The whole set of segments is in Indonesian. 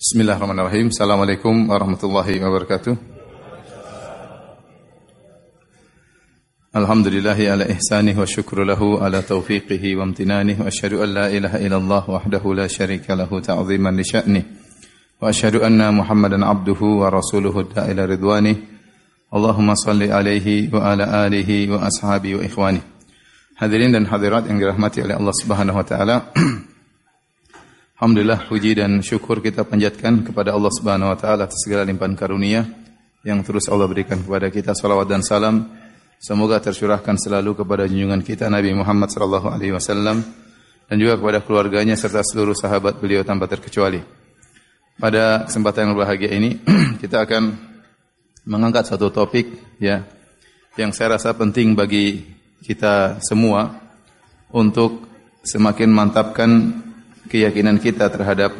Bismillahirrahmanirrahim. Assalamualaikum warahmatullahi wabarakatuh. Alhamdulillahi ala ihsanih wa syukru lahu ala taufiqihi wa amtinanih wa asyhadu an la ilaha illallah wahdahu la syarika lahu ta'ziman li sya'nih wa asyhadu anna Muhammadan abduhu wa rasuluhu da'ila ridwanih Allahumma salli alaihi wa ala alihi wa ashabihi wa ikhwani Hadirin dan hadirat yang dirahmati oleh Allah Subhanahu wa taala Alhamdulillah puji dan syukur kita panjatkan kepada Allah Subhanahu wa taala atas segala limpahan karunia yang terus Allah berikan kepada kita salawat dan salam semoga tercurahkan selalu kepada junjungan kita Nabi Muhammad sallallahu alaihi wasallam dan juga kepada keluarganya serta seluruh sahabat beliau tanpa terkecuali. Pada kesempatan yang berbahagia ini kita akan mengangkat satu topik ya yang saya rasa penting bagi kita semua untuk semakin mantapkan keyakinan kita terhadap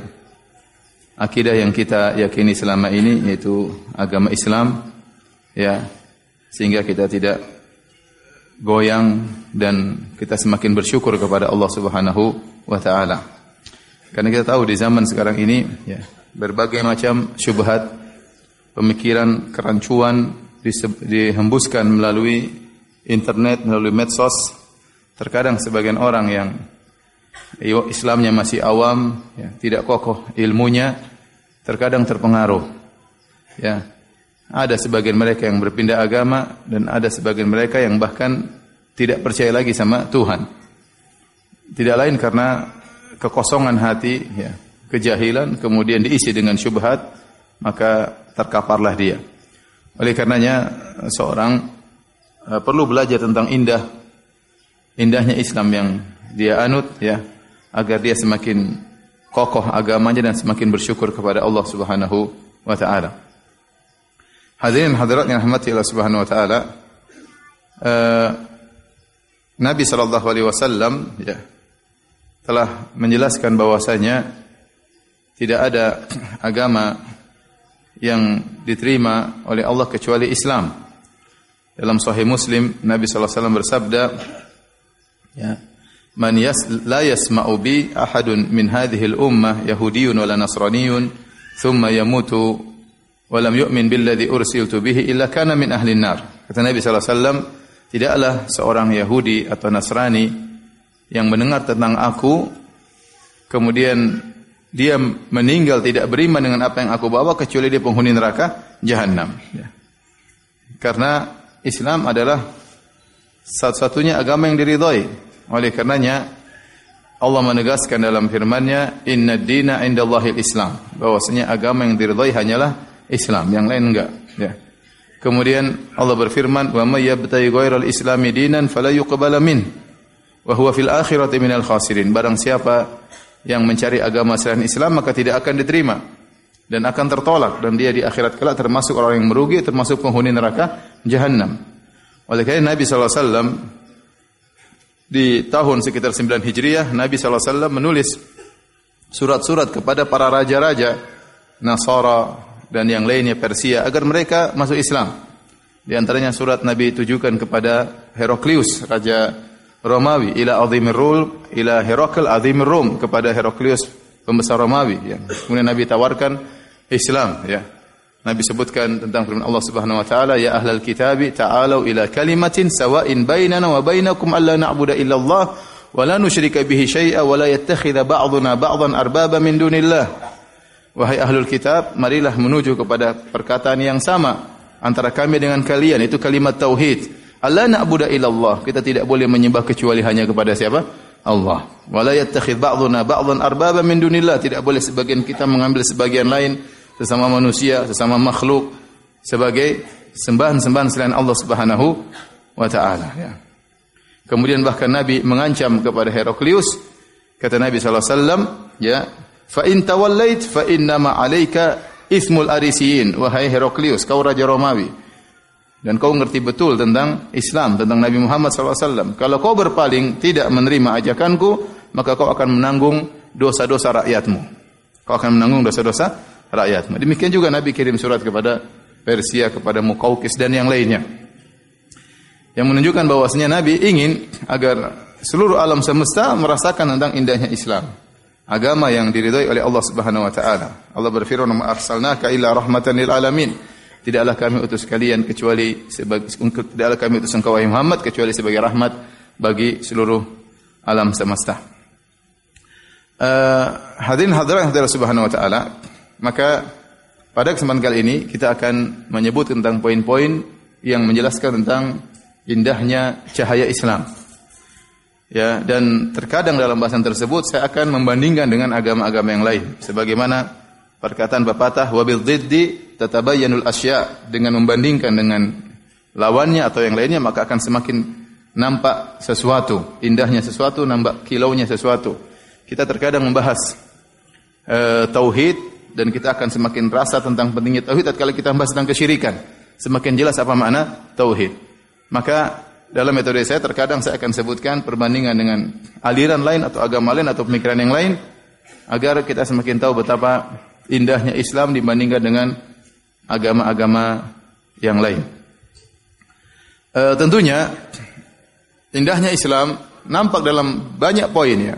akidah yang kita yakini selama ini yaitu agama Islam ya sehingga kita tidak goyang dan kita semakin bersyukur kepada Allah Subhanahu wa taala. Karena kita tahu di zaman sekarang ini ya berbagai macam syubhat pemikiran kerancuan dihembuskan melalui internet melalui medsos terkadang sebagian orang yang Islamnya masih awam, ya, tidak kokoh ilmunya, terkadang terpengaruh. Ya. Ada sebagian mereka yang berpindah agama dan ada sebagian mereka yang bahkan tidak percaya lagi sama Tuhan. Tidak lain karena kekosongan hati, ya, kejahilan kemudian diisi dengan syubhat, maka terkaparlah dia. Oleh karenanya seorang eh, perlu belajar tentang indah indahnya Islam yang dia anut ya agar dia semakin kokoh agamanya dan semakin bersyukur kepada Allah Subhanahu wa taala. Hadirin hadirat yang rahmati Allah Subhanahu wa taala, eh, Nabi sallallahu alaihi wasallam ya telah menjelaskan bahwasanya tidak ada agama yang diterima oleh Allah kecuali Islam. Dalam Sahih Muslim Nabi sallallahu alaihi wasallam bersabda ya man yas la yasma'u bi ahadun min hadhihi al-ummah yahudiyyun wala nasraniyyun thumma yamutu wa lam yu'min billadhi ursiltu bihi illa kana min ahli an-nar. Kata Nabi sallallahu alaihi wasallam, tidaklah seorang Yahudi atau Nasrani yang mendengar tentang aku kemudian dia meninggal tidak beriman dengan apa yang aku bawa kecuali dia penghuni neraka jahanam ya. karena Islam adalah satu-satunya agama yang diridhoi oleh karenanya Allah menegaskan dalam firman-Nya, "Inna dina indallahil Islam." Bahwasanya agama yang diridhai hanyalah Islam, yang lain enggak, ya. Kemudian Allah berfirman, "Wa may yabtaghi ghairal islami dinan fala yuqbala min wa huwa fil akhirati minal khasirin." Barang siapa yang mencari agama selain Islam maka tidak akan diterima dan akan tertolak dan dia di akhirat kelak termasuk orang yang merugi termasuk penghuni neraka jahanam. Oleh karena Nabi sallallahu alaihi wasallam di tahun sekitar 9 Hijriah Nabi saw menulis surat-surat kepada para raja-raja Nasara dan yang lainnya Persia agar mereka masuk Islam. Di antaranya surat Nabi tujukan kepada Heraklius raja Romawi ila azimir rul ila Herakl azimir rum kepada Heraklius pembesar Romawi ya. Kemudian Nabi tawarkan Islam ya Nabi sebutkan tentang firman Allah Subhanahu wa taala ya ahlal kitabi ta'alu ila kalimatin sawa'in bainana wa bainakum alla na'budu illa Allah wa la nusyrika bihi syai'a wa la yattakhidha ba'dhuna ba'dhan arbaba min dunillah wahai ahlul kitab marilah menuju kepada perkataan yang sama antara kami dengan kalian itu kalimat tauhid alla na'budu illa Allah kita tidak boleh menyembah kecuali hanya kepada siapa Allah wa la yattakhidha ba'dhuna ba'dhan arbaba min dunillah tidak boleh sebagian kita mengambil sebagian lain sesama manusia, sesama makhluk sebagai sembahan-sembahan selain Allah Subhanahu wa taala ya. Kemudian bahkan Nabi mengancam kepada Heraklius kata Nabi sallallahu alaihi wasallam ya fa in tawallait fa inna ma alayka ismul arisiin wahai Heraklius kau raja Romawi dan kau ngerti betul tentang Islam tentang Nabi Muhammad sallallahu alaihi wasallam kalau kau berpaling tidak menerima ajakanku maka kau akan menanggung dosa-dosa rakyatmu kau akan menanggung dosa-dosa rakyat. Demikian juga Nabi kirim surat kepada Persia, kepada Mukaukis dan yang lainnya. Yang menunjukkan bahwasanya Nabi ingin agar seluruh alam semesta merasakan tentang indahnya Islam. Agama yang diridhai oleh Allah Subhanahu wa taala. Allah berfirman, "Ma arsalnaka illa rahmatan lil alamin." Tidaklah kami utus kalian kecuali sebagai tidaklah kami utus engkau wahai Muhammad kecuali sebagai rahmat bagi seluruh alam semesta. Uh, hadirin hadirat yang subhanahu wa taala, maka pada kesempatan kali ini kita akan menyebut tentang poin-poin yang menjelaskan tentang indahnya cahaya Islam. Ya, dan terkadang dalam bahasan tersebut saya akan membandingkan dengan agama-agama yang lain. Sebagaimana perkataan pepatah wabil dziddi tatabayyanul asya dengan membandingkan dengan lawannya atau yang lainnya maka akan semakin nampak sesuatu, indahnya sesuatu, nampak kilaunya sesuatu. Kita terkadang membahas e, tauhid dan kita akan semakin rasa tentang pentingnya tauhid kalau kita membahas tentang kesyirikan. Semakin jelas apa makna tauhid. Maka dalam metode saya terkadang saya akan sebutkan perbandingan dengan aliran lain atau agama lain atau pemikiran yang lain agar kita semakin tahu betapa indahnya Islam dibandingkan dengan agama-agama yang lain. E, tentunya indahnya Islam nampak dalam banyak poin ya.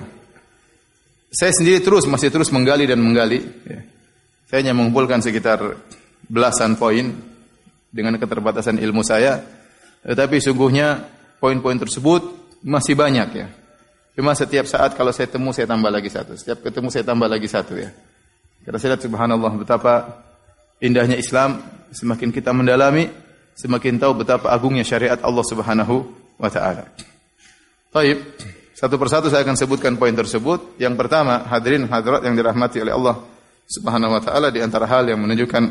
Saya sendiri terus masih terus menggali dan menggali. Ya. Saya hanya mengumpulkan sekitar belasan poin dengan keterbatasan ilmu saya, tetapi sungguhnya poin-poin tersebut masih banyak ya. Cuma setiap saat kalau saya temu saya tambah lagi satu, setiap ketemu saya tambah lagi satu ya. Karena saya lihat subhanallah betapa indahnya Islam, semakin kita mendalami, semakin tahu betapa agungnya syariat Allah Subhanahu wa taala. Baik, satu persatu saya akan sebutkan poin tersebut. Yang pertama, hadirin hadirat yang dirahmati oleh Allah Subhanahu wa taala di antara hal yang menunjukkan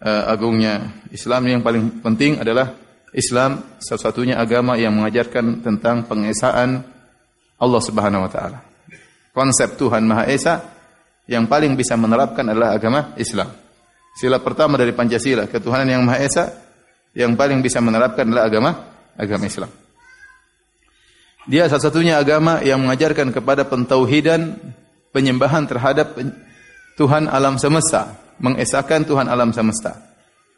uh, agungnya Islam yang paling penting adalah Islam satu-satunya agama yang mengajarkan tentang pengesaan Allah Subhanahu wa taala. Konsep Tuhan Maha Esa yang paling bisa menerapkan adalah agama Islam. Sila pertama dari Pancasila, ketuhanan yang Maha Esa yang paling bisa menerapkan adalah agama agama Islam. Dia satu-satunya agama yang mengajarkan kepada pentauhidan, penyembahan terhadap Tuhan alam semesta, mengesahkan Tuhan alam semesta.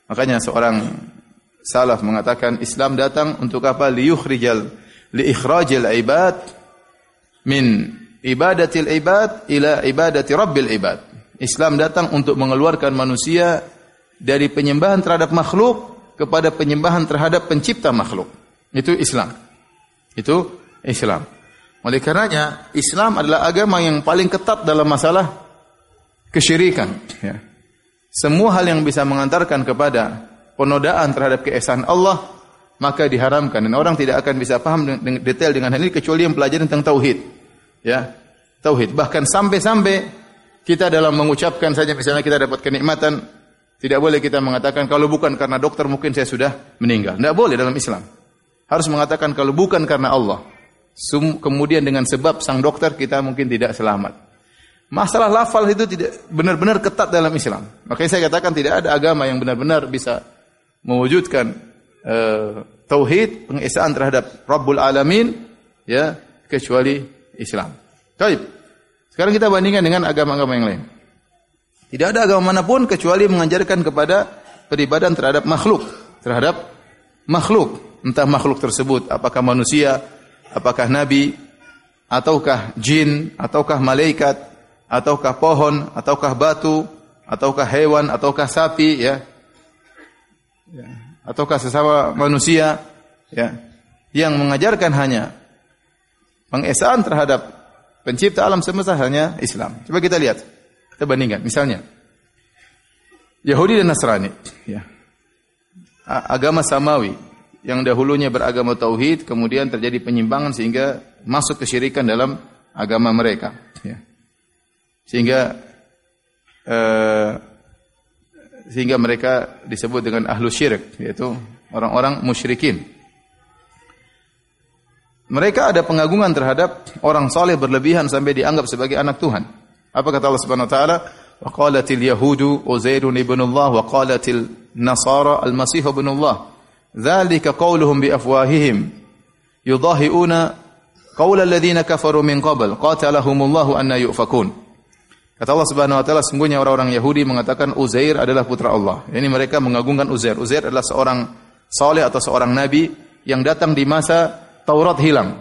Makanya seorang salaf mengatakan Islam datang untuk apa? Liyukhrijal li ikhrajil ibad min ibadatil ibad ila ibadati rabbil ibad. Islam datang untuk mengeluarkan manusia dari penyembahan terhadap makhluk kepada penyembahan terhadap pencipta makhluk. Itu Islam. Itu Islam. Oleh karenanya, Islam adalah agama yang paling ketat dalam masalah kesyirikan. Ya. Semua hal yang bisa mengantarkan kepada penodaan terhadap keesaan Allah maka diharamkan dan orang tidak akan bisa paham dengan detail dengan hal ini kecuali yang pelajari tentang tauhid. Ya. Tauhid bahkan sampai-sampai kita dalam mengucapkan saja misalnya kita dapat kenikmatan tidak boleh kita mengatakan kalau bukan karena dokter mungkin saya sudah meninggal. Tidak boleh dalam Islam. Harus mengatakan kalau bukan karena Allah. Kemudian dengan sebab sang dokter kita mungkin tidak selamat. Masalah lafal itu tidak benar-benar ketat dalam Islam. Makanya saya katakan tidak ada agama yang benar-benar bisa mewujudkan uh, tauhid pengesaan terhadap Rabbul Alamin ya kecuali Islam. Baik. Sekarang kita bandingkan dengan agama-agama yang lain. Tidak ada agama manapun kecuali mengajarkan kepada peribadan terhadap makhluk, terhadap makhluk, entah makhluk tersebut apakah manusia, apakah nabi, ataukah jin, ataukah malaikat, ataukah pohon, ataukah batu, ataukah hewan, ataukah sapi, ya, ya. ataukah sesama manusia, ya, yang mengajarkan hanya pengesaan terhadap pencipta alam semesta hanya Islam. Coba kita lihat, kita bandingkan. Misalnya, Yahudi dan Nasrani, ya. agama samawi yang dahulunya beragama tauhid, kemudian terjadi penyimpangan sehingga masuk kesyirikan dalam agama mereka. Ya. Sehingga eh, sehingga mereka disebut dengan ahlu syirik, yaitu orang-orang musyrikin. Mereka ada pengagungan terhadap orang saleh berlebihan sampai dianggap sebagai anak Tuhan. Apa kata Allah Subhanahu wa taala? Wa qalatil yahudu Uzairun ibn Allah wa qalatil nasara al-masih ibn Allah. Dzalika qauluhum bi afwahihim yudahiuna qaula alladhina kafaru min qabl qatalahumullahu anna yufakun. Kata Allah Subhanahu wa taala sungguhnya orang-orang Yahudi mengatakan Uzair adalah putra Allah. Ini mereka mengagungkan Uzair. Uzair adalah seorang saleh atau seorang nabi yang datang di masa Taurat hilang.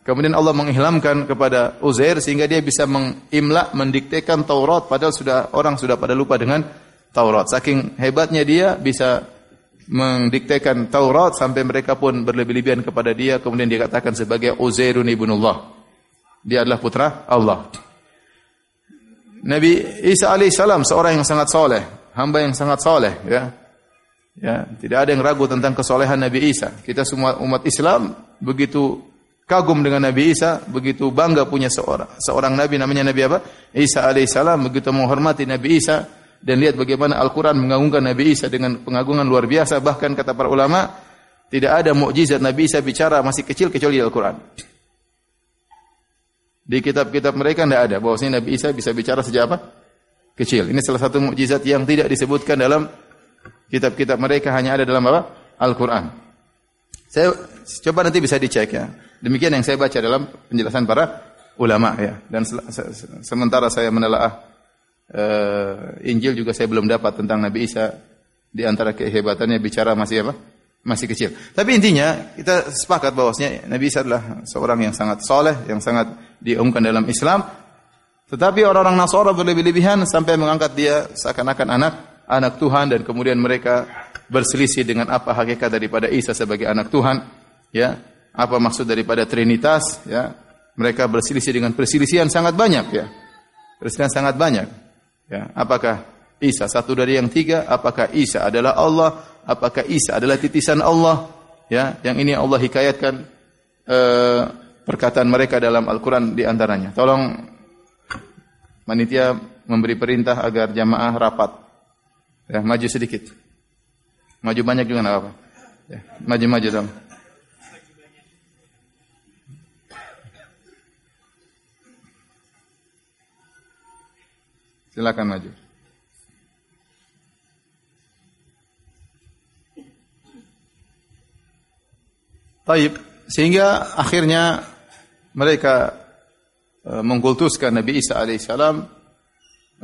Kemudian Allah mengilhamkan kepada Uzair sehingga dia bisa mengimla mendiktekan Taurat padahal sudah orang sudah pada lupa dengan Taurat. Saking hebatnya dia bisa mendiktekan Taurat sampai mereka pun berlebih-lebihan kepada dia kemudian dia katakan sebagai Uzairun ibnullah. Dia adalah putra Allah. Nabi Isa alaihissalam seorang yang sangat soleh, hamba yang sangat soleh, ya. Ya, tidak ada yang ragu tentang kesolehan Nabi Isa. Kita semua umat Islam begitu kagum dengan Nabi Isa, begitu bangga punya seorang seorang nabi namanya Nabi apa? Isa alaihissalam begitu menghormati Nabi Isa dan lihat bagaimana Al-Qur'an mengagungkan Nabi Isa dengan pengagungan luar biasa bahkan kata para ulama tidak ada mukjizat Nabi Isa bicara masih kecil kecuali Al-Qur'an. Di kitab-kitab mereka tidak ada bahwasanya Nabi Isa bisa bicara sejak apa? Kecil. Ini salah satu mukjizat yang tidak disebutkan dalam kitab-kitab mereka hanya ada dalam apa? Al-Qur'an. Saya coba nanti bisa dicek ya. Demikian yang saya baca dalam penjelasan para ulama ya. Dan se se sementara saya menelaah uh, Injil juga saya belum dapat tentang Nabi Isa di antara kehebatannya bicara masih apa? masih kecil. Tapi intinya kita sepakat bahwasanya Nabi Isa adalah seorang yang sangat soleh, yang sangat diumumkan dalam Islam. Tetapi orang-orang Nasara berlebih-lebihan sampai mengangkat dia seakan-akan anak anak Tuhan dan kemudian mereka berselisih dengan apa hakikat daripada Isa sebagai anak Tuhan, ya. Apa maksud daripada Trinitas, ya. Mereka berselisih dengan perselisihan sangat banyak, ya. Perselisihan sangat banyak. Ya, apakah Isa satu dari yang tiga? Apakah Isa adalah Allah? apakah Isa adalah titisan Allah ya yang ini Allah hikayatkan eh, perkataan mereka dalam Al-Qur'an di antaranya tolong manitia memberi perintah agar jamaah rapat ya maju sedikit maju banyak juga enggak apa-apa ya maju-maju dong silakan maju Taib. Sehingga akhirnya mereka e, mengkultuskan Nabi Isa alaihissalam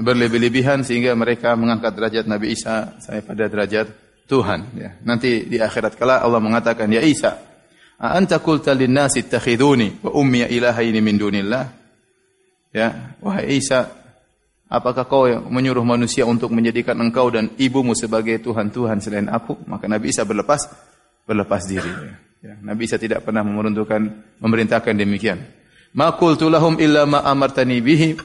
berlebih-lebihan sehingga mereka mengangkat derajat Nabi Isa sampai pada derajat Tuhan. Ya. Nanti di akhirat kala Allah mengatakan, Ya Isa, anta qulta lin-nasi ittakhiduni ya ilaha ini min dunillah? Ya, wahai Isa, apakah kau yang menyuruh manusia untuk menjadikan engkau dan ibumu sebagai tuhan-tuhan selain aku? Maka Nabi Isa berlepas berlepas diri. Ya. Ya, Nabi Isa tidak pernah memerintahkan memerintahkan demikian. Ma qultu lahum illa ma amartani bihi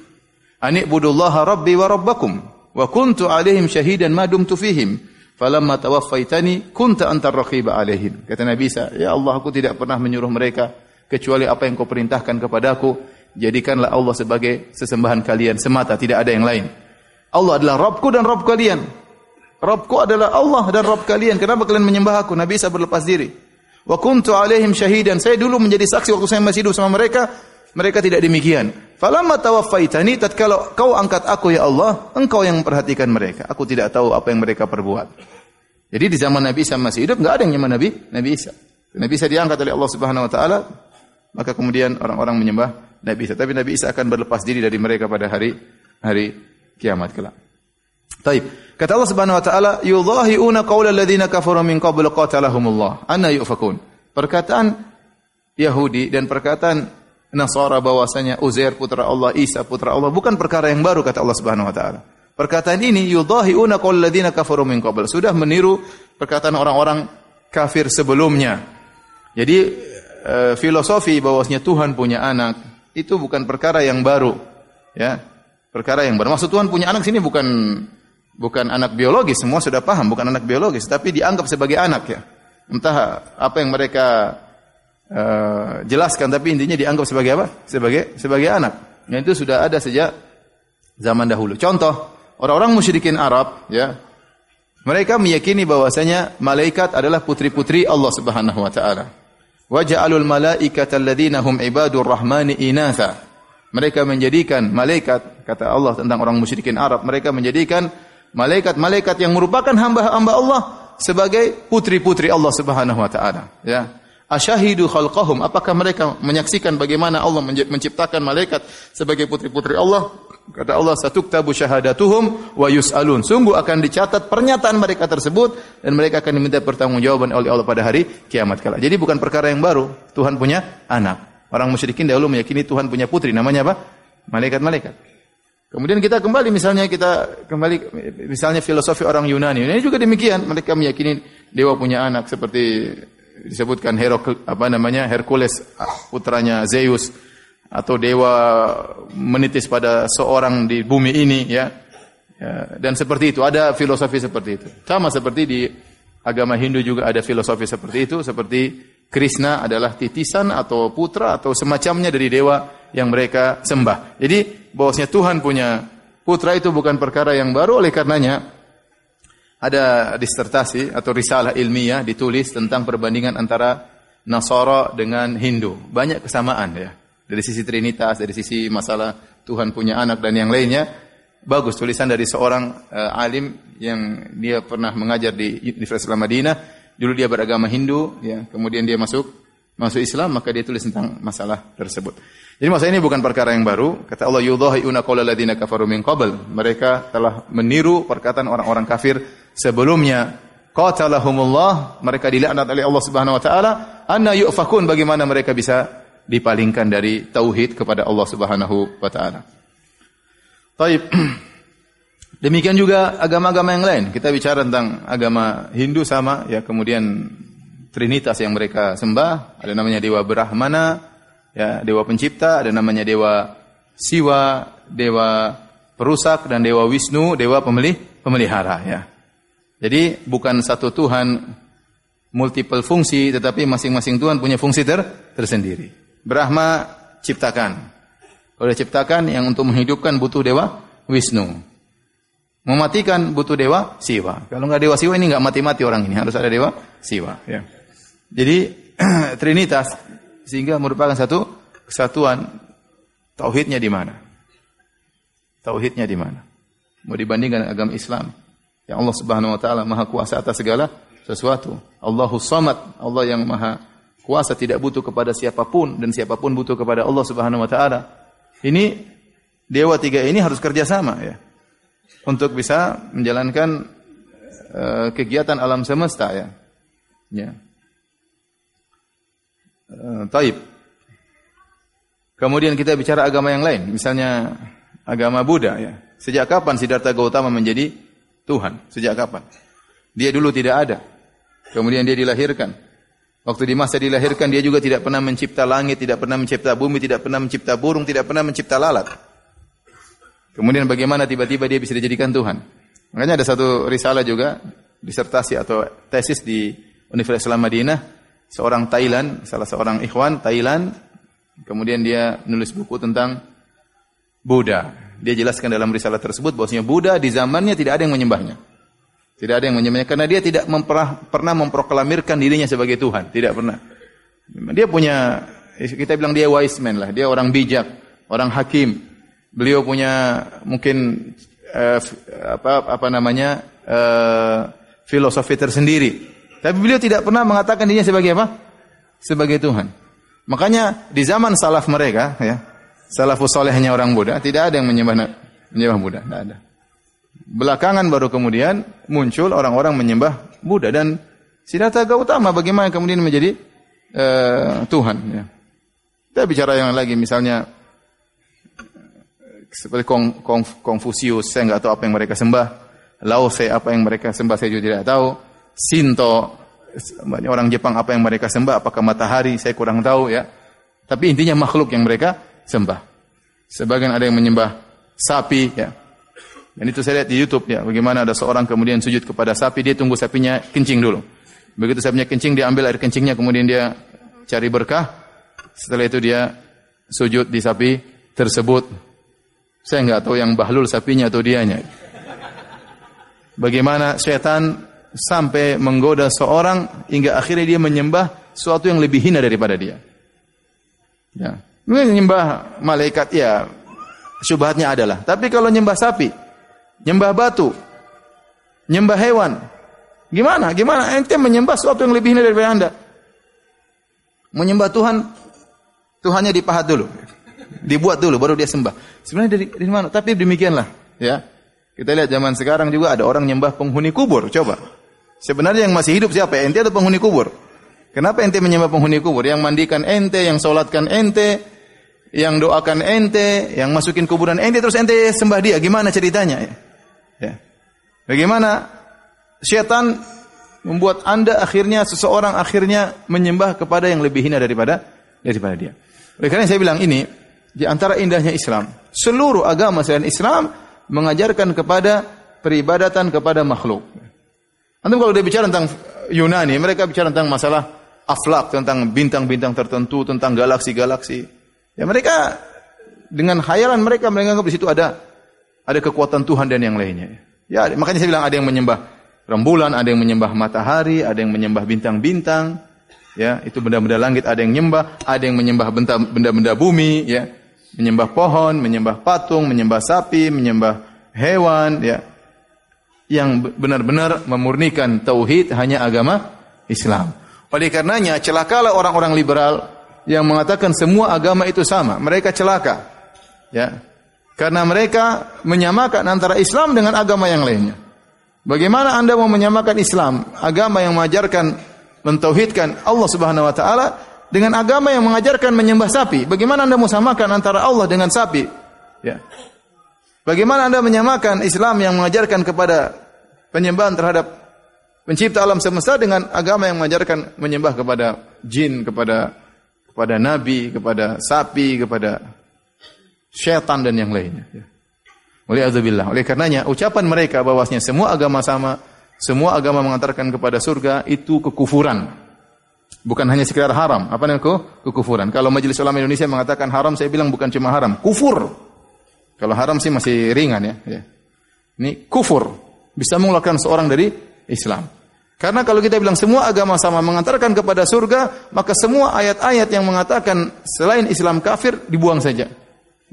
an ibudullaha rabbi wa rabbakum wa kuntu alaihim syahidan ma dumtu fihim falamma tawaffaitani kunta antar raqiba alaihim. Kata Nabi Isa, ya Allah aku tidak pernah menyuruh mereka kecuali apa yang kau perintahkan kepadaku. Jadikanlah Allah sebagai sesembahan kalian semata, tidak ada yang lain. Allah adalah Rabbku dan Rabb kalian. Rabbku adalah Allah dan Rabb kalian. Kenapa kalian menyembah aku? Nabi Isa berlepas diri. Wa kuntu alaihim syahidan. Saya dulu menjadi saksi waktu saya masih hidup sama mereka, mereka tidak demikian. Falamma tawaffaitani tatkala kau angkat aku ya Allah, engkau yang memperhatikan mereka. Aku tidak tahu apa yang mereka perbuat. Jadi di zaman Nabi Isa masih hidup enggak ada yang nyaman Nabi Nabi Isa. Nabi Isa diangkat oleh Allah Subhanahu wa taala, maka kemudian orang-orang menyembah Nabi Isa. Tapi Nabi Isa akan berlepas diri dari mereka pada hari hari kiamat kelak. Taib. Kata Allah Subhanahu wa taala, "Yudhahiuna qaula alladziina kafaru min qabl qatalahumullah." Anna yufakun. Perkataan Yahudi dan perkataan Nasara bahwasanya Uzair putra Allah, Isa putra Allah bukan perkara yang baru kata Allah Subhanahu wa taala. Perkataan ini yudhahiuna una kaula kafaru min qabl sudah meniru perkataan orang-orang kafir sebelumnya. Jadi eh, filosofi bahwasanya Tuhan punya anak itu bukan perkara yang baru, ya perkara yang bermaksud Tuhan punya anak sini bukan bukan anak biologis, semua sudah paham bukan anak biologis, tapi dianggap sebagai anak ya. Entah apa yang mereka uh, jelaskan, tapi intinya dianggap sebagai apa? Sebagai sebagai anak. Yang nah, itu sudah ada sejak zaman dahulu. Contoh, orang-orang musyrikin Arab ya, mereka meyakini bahwasanya malaikat adalah putri-putri Allah Subhanahu wa taala. Wa ja'alul malaikata alladziina hum ibadur rahmani inatha mereka menjadikan malaikat, kata Allah tentang orang musyrikin Arab, mereka menjadikan malaikat-malaikat yang merupakan hamba-hamba Allah sebagai putri-putri Allah Subhanahu wa taala, ya. Asyhadu khalqahum, apakah mereka menyaksikan bagaimana Allah menciptakan malaikat sebagai putri-putri Allah? Kata Allah, satu "Satuktabu syahadatuhum wa yus'alun." Sungguh akan dicatat pernyataan mereka tersebut dan mereka akan diminta pertanggungjawaban oleh Allah pada hari kiamat kala. Jadi bukan perkara yang baru, Tuhan punya anak. Orang musyrikin dahulu meyakini Tuhan punya putri, namanya apa? Malaikat-malaikat. Kemudian kita kembali misalnya kita kembali misalnya filosofi orang Yunani. Yunani juga demikian, mereka meyakini dewa punya anak seperti disebutkan Herokl apa namanya Hercules putranya Zeus atau dewa menitis pada seorang di bumi ini ya, ya dan seperti itu ada filosofi seperti itu sama seperti di agama Hindu juga ada filosofi seperti itu seperti Krishna adalah titisan atau putra atau semacamnya dari dewa yang mereka sembah. Jadi bahwasanya Tuhan punya putra itu bukan perkara yang baru oleh karenanya ada disertasi atau risalah ilmiah ditulis tentang perbandingan antara Nasara dengan Hindu. Banyak kesamaan ya. Dari sisi trinitas, dari sisi masalah Tuhan punya anak dan yang lainnya. Bagus tulisan dari seorang uh, alim yang dia pernah mengajar di Universitas Madinah dulu dia beragama Hindu, ya, kemudian dia masuk masuk Islam, maka dia tulis tentang masalah tersebut. Jadi masalah ini bukan perkara yang baru. Kata Allah, "Yudhahiuna qaula ladina kafaru min qabl." Mereka telah meniru perkataan orang-orang kafir sebelumnya. Qatalahumullah, mereka dilaknat oleh Allah Subhanahu wa taala. Anna yu'fakun bagaimana mereka bisa dipalingkan dari tauhid kepada Allah Subhanahu wa taala. Baik. Demikian juga agama-agama yang lain. Kita bicara tentang agama Hindu sama, ya kemudian Trinitas yang mereka sembah, ada namanya Dewa Brahmana, ya Dewa Pencipta, ada namanya Dewa Siwa, Dewa Perusak dan Dewa Wisnu, Dewa Pemelih, Pemelihara ya. Jadi bukan satu Tuhan multiple fungsi, tetapi masing-masing Tuhan punya fungsi ter tersendiri. Brahma ciptakan. Oleh ciptakan yang untuk menghidupkan butuh Dewa Wisnu. Mematikan butuh dewa siwa. Kalau nggak dewa siwa ini nggak mati-mati orang ini. Harus ada dewa siwa. Ya. Jadi Trinitas sehingga merupakan satu kesatuan tauhidnya di mana? Tauhidnya di mana? Mau dibandingkan agama Islam. yang Allah Subhanahu wa taala Maha kuasa atas segala sesuatu. Allahu Samad, Allah yang Maha kuasa tidak butuh kepada siapapun dan siapapun butuh kepada Allah Subhanahu wa taala. Ini dewa tiga ini harus kerjasama ya untuk bisa menjalankan eh, kegiatan alam semesta ya. Ya. Uh, taib. Kemudian kita bicara agama yang lain, misalnya agama Buddha ya. Sejak kapan Siddhartha Gautama menjadi Tuhan? Sejak kapan? Dia dulu tidak ada. Kemudian dia dilahirkan. Waktu di masa dilahirkan dia juga tidak pernah mencipta langit, tidak pernah mencipta bumi, tidak pernah mencipta burung, tidak pernah mencipta lalat. Kemudian bagaimana tiba-tiba dia bisa dijadikan Tuhan? Makanya ada satu risalah juga, disertasi atau tesis di Universitas Islam Madinah, seorang Thailand, salah seorang ikhwan Thailand, kemudian dia nulis buku tentang Buddha. Dia jelaskan dalam risalah tersebut bahwasanya Buddha di zamannya tidak ada yang menyembahnya. Tidak ada yang menyembahnya karena dia tidak memperah, pernah memproklamirkan dirinya sebagai Tuhan, tidak pernah. Dia punya kita bilang dia wise man lah, dia orang bijak, orang hakim, beliau punya mungkin eh, apa apa namanya eh, filosofi tersendiri. Tapi beliau tidak pernah mengatakan dirinya sebagai apa? Sebagai Tuhan. Makanya di zaman salaf mereka ya, salafus solehnya orang Buddha tidak ada yang menyembah menyembah Buddha, tidak ada. Belakangan baru kemudian muncul orang-orang menyembah Buddha dan Siddhartha utama bagaimana kemudian menjadi uh, Tuhan ya. Kita bicara yang lagi misalnya seperti Kong, Kong, Konfusius, saya nggak tahu apa yang mereka sembah. Lao saya apa yang mereka sembah saya juga tidak tahu. Sinto, banyak orang Jepang apa yang mereka sembah, apakah matahari, saya kurang tahu ya. Tapi intinya makhluk yang mereka sembah. Sebagian ada yang menyembah sapi ya. Dan itu saya lihat di YouTube ya, bagaimana ada seorang kemudian sujud kepada sapi, dia tunggu sapinya kencing dulu. Begitu sapinya kencing, dia ambil air kencingnya, kemudian dia cari berkah. Setelah itu dia sujud di sapi tersebut saya nggak tahu yang bahlul sapinya atau dianya. Bagaimana setan sampai menggoda seorang hingga akhirnya dia menyembah sesuatu yang lebih hina daripada dia. Ya. Menyembah malaikat ya syubhatnya adalah. Tapi kalau nyembah sapi, nyembah batu, nyembah hewan, gimana? Gimana ente menyembah sesuatu yang lebih hina daripada Anda? Menyembah Tuhan, Tuhannya dipahat dulu. Dibuat dulu baru dia sembah. Sebenarnya dari, dari mana? Tapi demikianlah, ya. Kita lihat zaman sekarang juga ada orang nyembah penghuni kubur, coba. Sebenarnya yang masih hidup siapa? Ente atau penghuni kubur? Kenapa ente menyembah penghuni kubur? Yang mandikan ente, yang solatkan ente, yang doakan ente, yang masukin kuburan ente terus ente sembah dia. Gimana ceritanya? Ya. Bagaimana setan membuat Anda akhirnya seseorang akhirnya menyembah kepada yang lebih hina daripada daripada dia. Oleh karena saya bilang ini di antara indahnya Islam. Seluruh agama selain Islam mengajarkan kepada peribadatan kepada makhluk. Antum kalau dia bicara tentang Yunani, mereka bicara tentang masalah aflak, tentang bintang-bintang tertentu, tentang galaksi-galaksi. Ya mereka dengan khayalan mereka menganggap di situ ada ada kekuatan Tuhan dan yang lainnya. Ya, makanya saya bilang ada yang menyembah rembulan, ada yang menyembah matahari, ada yang menyembah bintang-bintang. Ya, itu benda-benda langit ada yang menyembah, ada yang menyembah benda-benda bumi, ya menyembah pohon, menyembah patung, menyembah sapi, menyembah hewan, ya. Yang benar-benar memurnikan tauhid hanya agama Islam. Oleh karenanya celakalah orang-orang liberal yang mengatakan semua agama itu sama. Mereka celaka. Ya. Karena mereka menyamakan antara Islam dengan agama yang lainnya. Bagaimana Anda mau menyamakan Islam, agama yang mengajarkan mentauhidkan Allah Subhanahu wa taala dengan agama yang mengajarkan menyembah sapi. Bagaimana Anda mau samakan antara Allah dengan sapi? Ya. Bagaimana Anda menyamakan Islam yang mengajarkan kepada penyembahan terhadap pencipta alam semesta dengan agama yang mengajarkan menyembah kepada jin, kepada kepada nabi, kepada sapi, kepada syaitan dan yang lainnya. Ya. Oleh azabillah. Oleh karenanya ucapan mereka bahwasanya semua agama sama, semua agama mengantarkan kepada surga itu kekufuran. Bukan hanya sekedar haram. Apa namanya kekufuran? Kalau Majelis Ulama Indonesia mengatakan haram, saya bilang bukan cuma haram, kufur. Kalau haram sih masih ringan ya, ya. Ini kufur. Bisa mengeluarkan seorang dari Islam. Karena kalau kita bilang semua agama sama mengantarkan kepada surga, maka semua ayat-ayat yang mengatakan selain Islam kafir dibuang saja.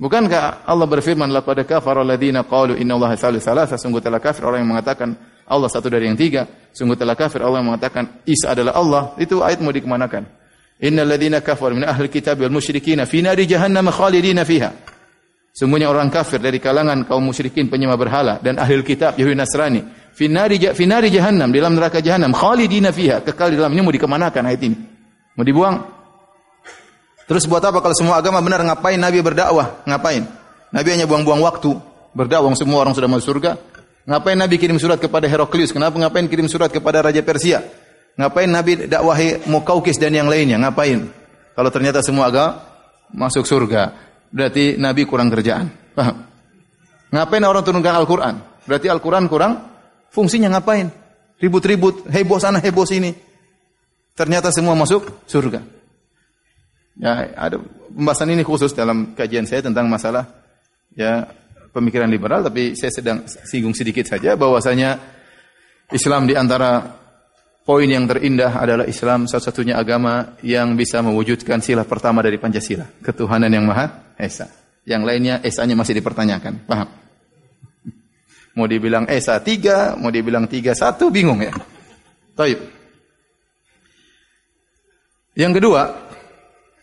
Bukankah Allah berfirman kepada alladzina qalu innallaha telah kafir orang yang mengatakan Allah satu dari yang tiga. Sungguh telah kafir Allah mengatakan Isa adalah Allah. Itu ayat mau dikemanakan? Innal ladzina kafaru min ahli kitab wal musyrikin fi nari jahannam khalidina fiha. Semuanya orang kafir dari kalangan kaum musyrikin penyembah berhala dan ahli kitab Yahudi Nasrani. Fi nari fi nari jahannam dalam neraka jahannam khalidina fiha. Kekal di dalamnya mau dikemanakan ayat ini? Mau dibuang? Terus buat apa kalau semua agama benar ngapain Nabi berdakwah? Ngapain? Nabi hanya buang-buang waktu berdakwah semua orang sudah masuk surga, Ngapain Nabi kirim surat kepada Heraklius? Kenapa ngapain kirim surat kepada Raja Persia? Ngapain Nabi dakwahi Mukaukis dan yang lainnya? Ngapain? Kalau ternyata semua agak masuk surga, berarti Nabi kurang kerjaan. Paham? Ngapain orang turunkan Al-Quran? Berarti Al-Quran kurang fungsinya ngapain? Ribut-ribut, heboh sana, heboh sini. Ternyata semua masuk surga. Ya, ada pembahasan ini khusus dalam kajian saya tentang masalah ya pemikiran liberal, tapi saya sedang singgung sedikit saja bahwasanya Islam di antara poin yang terindah adalah Islam satu-satunya agama yang bisa mewujudkan sila pertama dari Pancasila, ketuhanan yang Maha Esa. Yang lainnya esanya masih dipertanyakan. Paham? Mau dibilang Esa tiga, mau dibilang tiga satu, bingung ya. Taib. Yang kedua,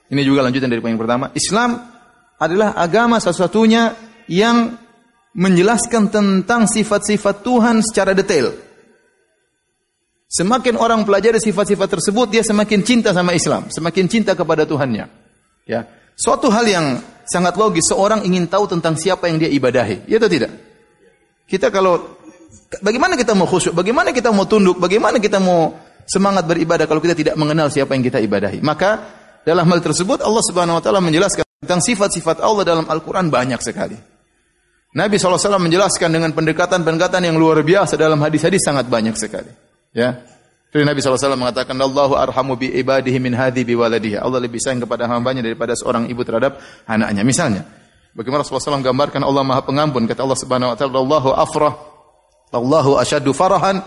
ini juga lanjutan dari poin pertama, Islam adalah agama satu-satunya yang menjelaskan tentang sifat-sifat Tuhan secara detail. Semakin orang pelajari sifat-sifat tersebut, dia semakin cinta sama Islam, semakin cinta kepada Tuhannya. Ya, suatu hal yang sangat logis, seorang ingin tahu tentang siapa yang dia ibadahi, ya atau tidak? Kita kalau bagaimana kita mau khusyuk, bagaimana kita mau tunduk, bagaimana kita mau semangat beribadah kalau kita tidak mengenal siapa yang kita ibadahi? Maka dalam hal tersebut Allah Subhanahu wa taala menjelaskan tentang sifat-sifat Allah dalam Al-Qur'an banyak sekali. Nabi SAW menjelaskan dengan pendekatan-pendekatan yang luar biasa dalam hadis-hadis sangat banyak sekali. Ya. Jadi Nabi SAW mengatakan, Allahu arhamu bi ibadihi min hadhi bi waladihi. Allah lebih sayang kepada hambanya daripada seorang ibu terhadap anaknya. Misalnya, bagaimana Rasulullah SAW gambarkan Allah maha pengampun. Kata Allah Subhanahu Wa Taala, Allahu afrah, Allahu ashadu farahan,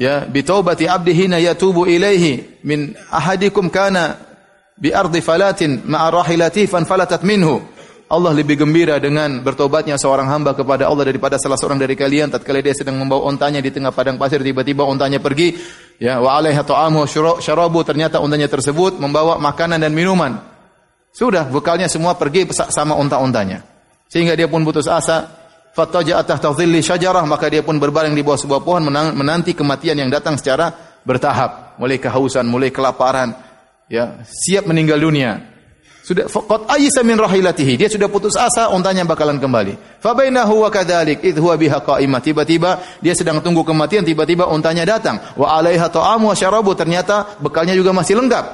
ya bi taubati abdihi na yatubu ilaihi min ahadikum kana bi ardi falatin ma'arahilati fan falatat minhu Allah lebih gembira dengan bertobatnya seorang hamba kepada Allah daripada salah seorang dari kalian tatkala dia sedang membawa ontanya di tengah padang pasir tiba-tiba ontanya pergi ya wa alaiha ta'amu syarabu ternyata ontanya tersebut membawa makanan dan minuman sudah bekalnya semua pergi sama onta-ontanya sehingga dia pun putus asa fataja tahta dhilli syajarah maka dia pun berbaring di bawah sebuah pohon menanti kematian yang datang secara bertahap mulai kehausan mulai kelaparan ya siap meninggal dunia sudah faqad ayisa min rahilatihi dia sudah putus asa untanya bakalan kembali fa bainahu wa kadzalik id huwa biha qaimah tiba-tiba dia sedang tunggu kematian tiba-tiba untanya datang wa alaiha ta'amu wa syarabu ternyata bekalnya juga masih lengkap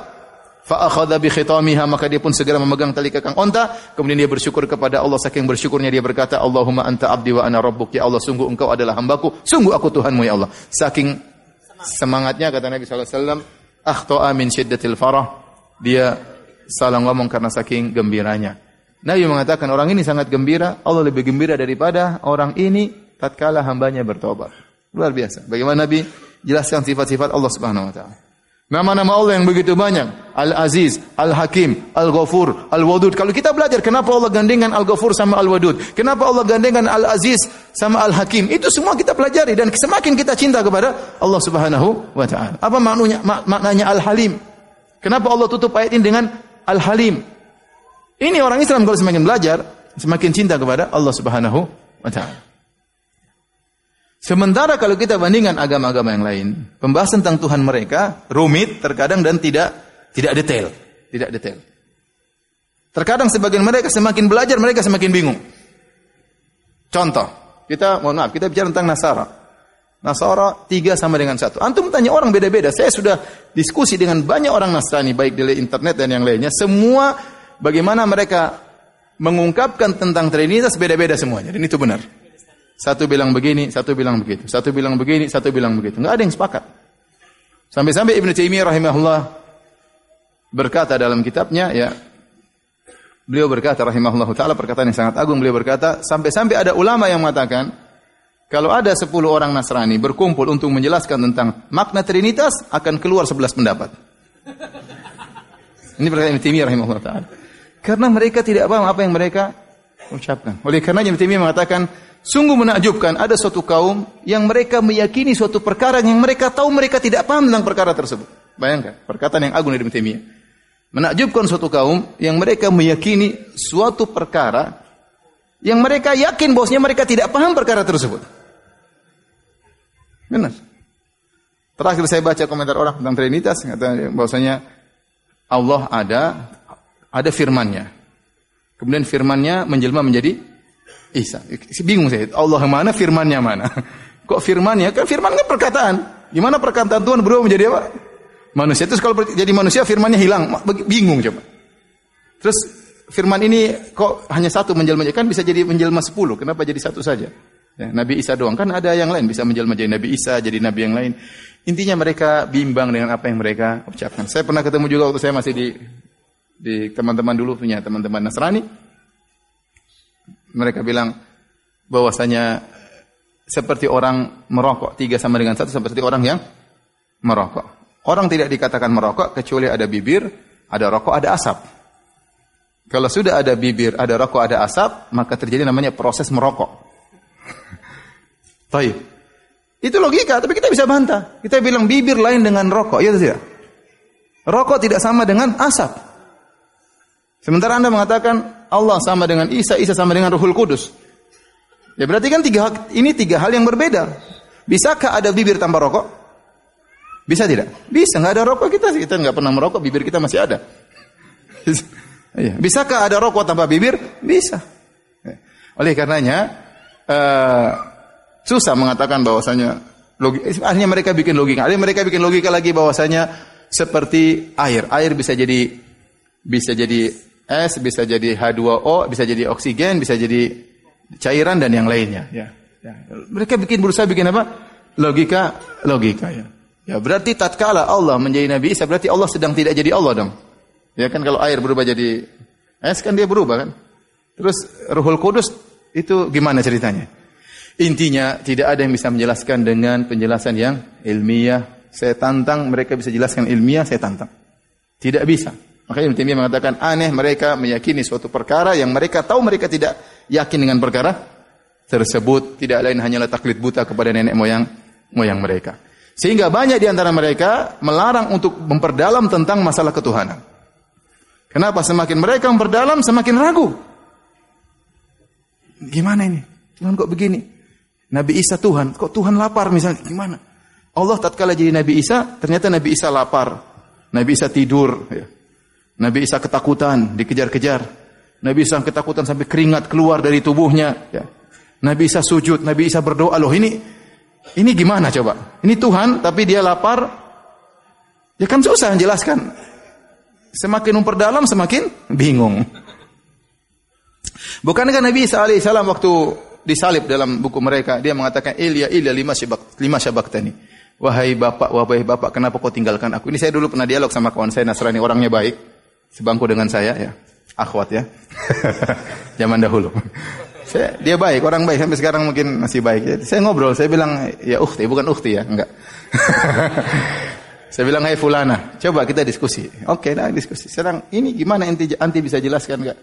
fa akhadha bi khitamiha maka dia pun segera memegang tali kekang unta kemudian dia bersyukur kepada Allah saking bersyukurnya dia berkata Allahumma anta abdi wa ana rabbuk ya Allah sungguh engkau adalah hambaku sungguh aku Tuhanmu ya Allah saking semangatnya kata Nabi sallallahu alaihi wasallam akhta'a min syiddatil farah dia salah ngomong karena saking gembiranya. Nabi mengatakan orang ini sangat gembira, Allah lebih gembira daripada orang ini tatkala hambanya bertobat. Luar biasa. Bagaimana Nabi jelaskan sifat-sifat Allah Subhanahu wa taala. Nama-nama Allah yang begitu banyak. Al-Aziz, Al-Hakim, Al-Ghafur, Al-Wadud. Kalau kita belajar kenapa Allah gandengan Al-Ghafur sama Al-Wadud. Kenapa Allah gandengan Al-Aziz sama Al-Hakim. Itu semua kita pelajari. Dan semakin kita cinta kepada Allah subhanahu wa ta'ala. Apa maknanya, maknanya Al-Halim? Kenapa Allah tutup ayat ini dengan Al-Halim. Ini orang Islam kalau semakin belajar, semakin cinta kepada Allah Subhanahu wa taala. Sementara kalau kita bandingkan agama-agama yang lain, pembahasan tentang Tuhan mereka rumit terkadang dan tidak tidak detail, tidak detail. Terkadang sebagian mereka semakin belajar mereka semakin bingung. Contoh, kita mohon maaf, kita bicara tentang Nasara. Nasara tiga sama dengan satu. Antum tanya orang beda-beda. Saya sudah diskusi dengan banyak orang Nasrani baik di internet dan yang lainnya, semua bagaimana mereka mengungkapkan tentang Trinitas beda-beda semuanya. Dan itu benar. Satu bilang begini, satu bilang begitu, satu bilang begini, satu bilang begitu. nggak ada yang sepakat. Sampai-sampai Ibnu Taimiyah rahimahullah berkata dalam kitabnya ya beliau berkata rahimahullah taala perkataan yang sangat agung beliau berkata sampai-sampai ada ulama yang mengatakan kalau ada sepuluh orang Nasrani berkumpul untuk menjelaskan tentang makna Trinitas, akan keluar sebelas pendapat. Ini perkataan Ibn Taimiyah rahimahullah ta'ala. Karena mereka tidak paham apa yang mereka ucapkan. Oleh karena Ibn Taimiyah mengatakan, sungguh menakjubkan ada suatu kaum yang mereka meyakini suatu perkara yang mereka tahu mereka tidak paham tentang perkara tersebut. Bayangkan, perkataan yang agung dari Ibn Menakjubkan suatu kaum yang mereka meyakini suatu perkara yang mereka yakin bosnya mereka tidak paham perkara tersebut. Benar. Terakhir saya baca komentar orang tentang Trinitas, kata bahwasanya Allah ada, ada firmannya. Kemudian firmannya menjelma menjadi Isa. Bingung saya, Allah mana, firmannya mana. Kok firmannya? Kan firman kan perkataan. Gimana perkataan Tuhan berubah menjadi apa? Manusia. Terus kalau jadi manusia firmannya hilang. Bingung coba. Terus firman ini kok hanya satu menjelma kan bisa jadi menjelma sepuluh kenapa jadi satu saja ya, Nabi Isa doang kan ada yang lain bisa menjelma jadi Nabi Isa jadi Nabi yang lain intinya mereka bimbang dengan apa yang mereka ucapkan saya pernah ketemu juga waktu saya masih di di teman-teman dulu punya teman-teman Nasrani mereka bilang bahwasanya seperti orang merokok tiga sama dengan satu seperti orang yang merokok orang tidak dikatakan merokok kecuali ada bibir ada rokok ada asap kalau sudah ada bibir, ada rokok, ada asap, maka terjadi namanya proses merokok. Tapi Itu logika, tapi kita bisa bantah. Kita bilang bibir lain dengan rokok, ya tidak? Rokok tidak sama dengan asap. Sementara Anda mengatakan Allah sama dengan Isa, Isa sama dengan Ruhul Kudus. Ya berarti kan tiga ini tiga hal yang berbeda. Bisakah ada bibir tanpa rokok? Bisa tidak? Bisa, nggak ada rokok kita sih. Kita nggak pernah merokok, bibir kita masih ada. Ya. Bisakah ada rokok tanpa bibir? Bisa. Ya. Oleh karenanya uh, susah mengatakan bahwasanya eh, akhirnya mereka bikin logika. Akhirnya mereka bikin logika lagi bahwasanya seperti air. Air bisa jadi bisa jadi es, bisa jadi H2O, bisa jadi oksigen, bisa jadi cairan dan yang lainnya. Ya. ya. Mereka bikin berusaha bikin apa? Logika, logika ya. Ya berarti tatkala Allah menjadi Nabi Isa berarti Allah sedang tidak jadi Allah dong. Ya kan kalau air berubah jadi es kan dia berubah kan. Terus Ruhul Kudus itu gimana ceritanya? Intinya tidak ada yang bisa menjelaskan dengan penjelasan yang ilmiah. Saya tantang mereka bisa jelaskan ilmiah, saya tantang. Tidak bisa. Makanya Ibn mengatakan aneh mereka meyakini suatu perkara yang mereka tahu mereka tidak yakin dengan perkara tersebut. Tidak lain hanyalah taklid buta kepada nenek moyang moyang mereka. Sehingga banyak di antara mereka melarang untuk memperdalam tentang masalah ketuhanan. Kenapa semakin mereka memperdalam semakin ragu? Gimana ini? Tuhan kok begini? Nabi Isa Tuhan, kok Tuhan lapar misalnya? Gimana? Allah tatkala jadi Nabi Isa, ternyata Nabi Isa lapar. Nabi Isa tidur. Ya. Nabi Isa ketakutan, dikejar-kejar. Nabi Isa ketakutan sampai keringat keluar dari tubuhnya. Ya. Nabi Isa sujud, Nabi Isa berdoa. Loh ini, ini gimana coba? Ini Tuhan, tapi dia lapar. Ya kan susah menjelaskan. Semakin memperdalam semakin bingung. Bukankah Nabi Isa salam waktu disalib dalam buku mereka dia mengatakan Ilya Ilya lima syabak lima syabak syabaktani. Wahai bapak, wahai bapak, kenapa kau tinggalkan aku? Ini saya dulu pernah dialog sama kawan saya Nasrani, orangnya baik, sebangku dengan saya ya, akhwat ya, zaman dahulu. saya, dia baik, orang baik sampai sekarang mungkin masih baik. Saya ngobrol, saya bilang ya ukhti, bukan ukhti ya, enggak. Saya bilang, "Hai hey, fulana, coba kita diskusi." Oke, okay, nah diskusi. Sekarang ini gimana anti anti bisa jelaskan enggak?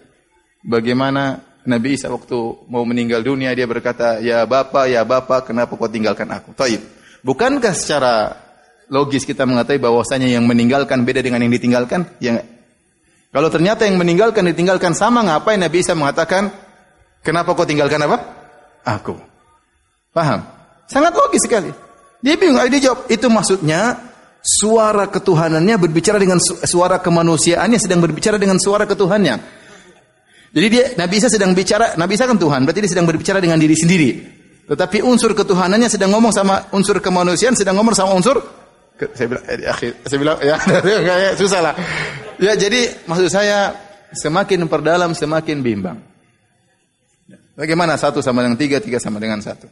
Bagaimana Nabi Isa waktu mau meninggal dunia dia berkata, "Ya Bapa, ya Bapa, kenapa kau tinggalkan aku?" Taib. Bukankah secara logis kita mengatai bahwasanya yang meninggalkan beda dengan yang ditinggalkan? Ya Kalau ternyata yang meninggalkan ditinggalkan sama, ngapain Nabi Isa mengatakan, "Kenapa kau tinggalkan apa?" Aku. Paham? Sangat logis sekali. Dia bingung, dia jawab, itu maksudnya suara ketuhanannya berbicara dengan suara kemanusiaannya sedang berbicara dengan suara ketuhannya. Jadi dia Nabi Isa sedang bicara, Nabi Isa kan Tuhan, berarti dia sedang berbicara dengan diri sendiri. Tetapi unsur ketuhanannya sedang ngomong sama unsur kemanusiaan, sedang ngomong sama unsur eh, saya bilang ya, saya bilang ya susah lah. Ya jadi maksud saya semakin perdalam semakin bimbang. Bagaimana satu sama dengan tiga, tiga sama dengan satu.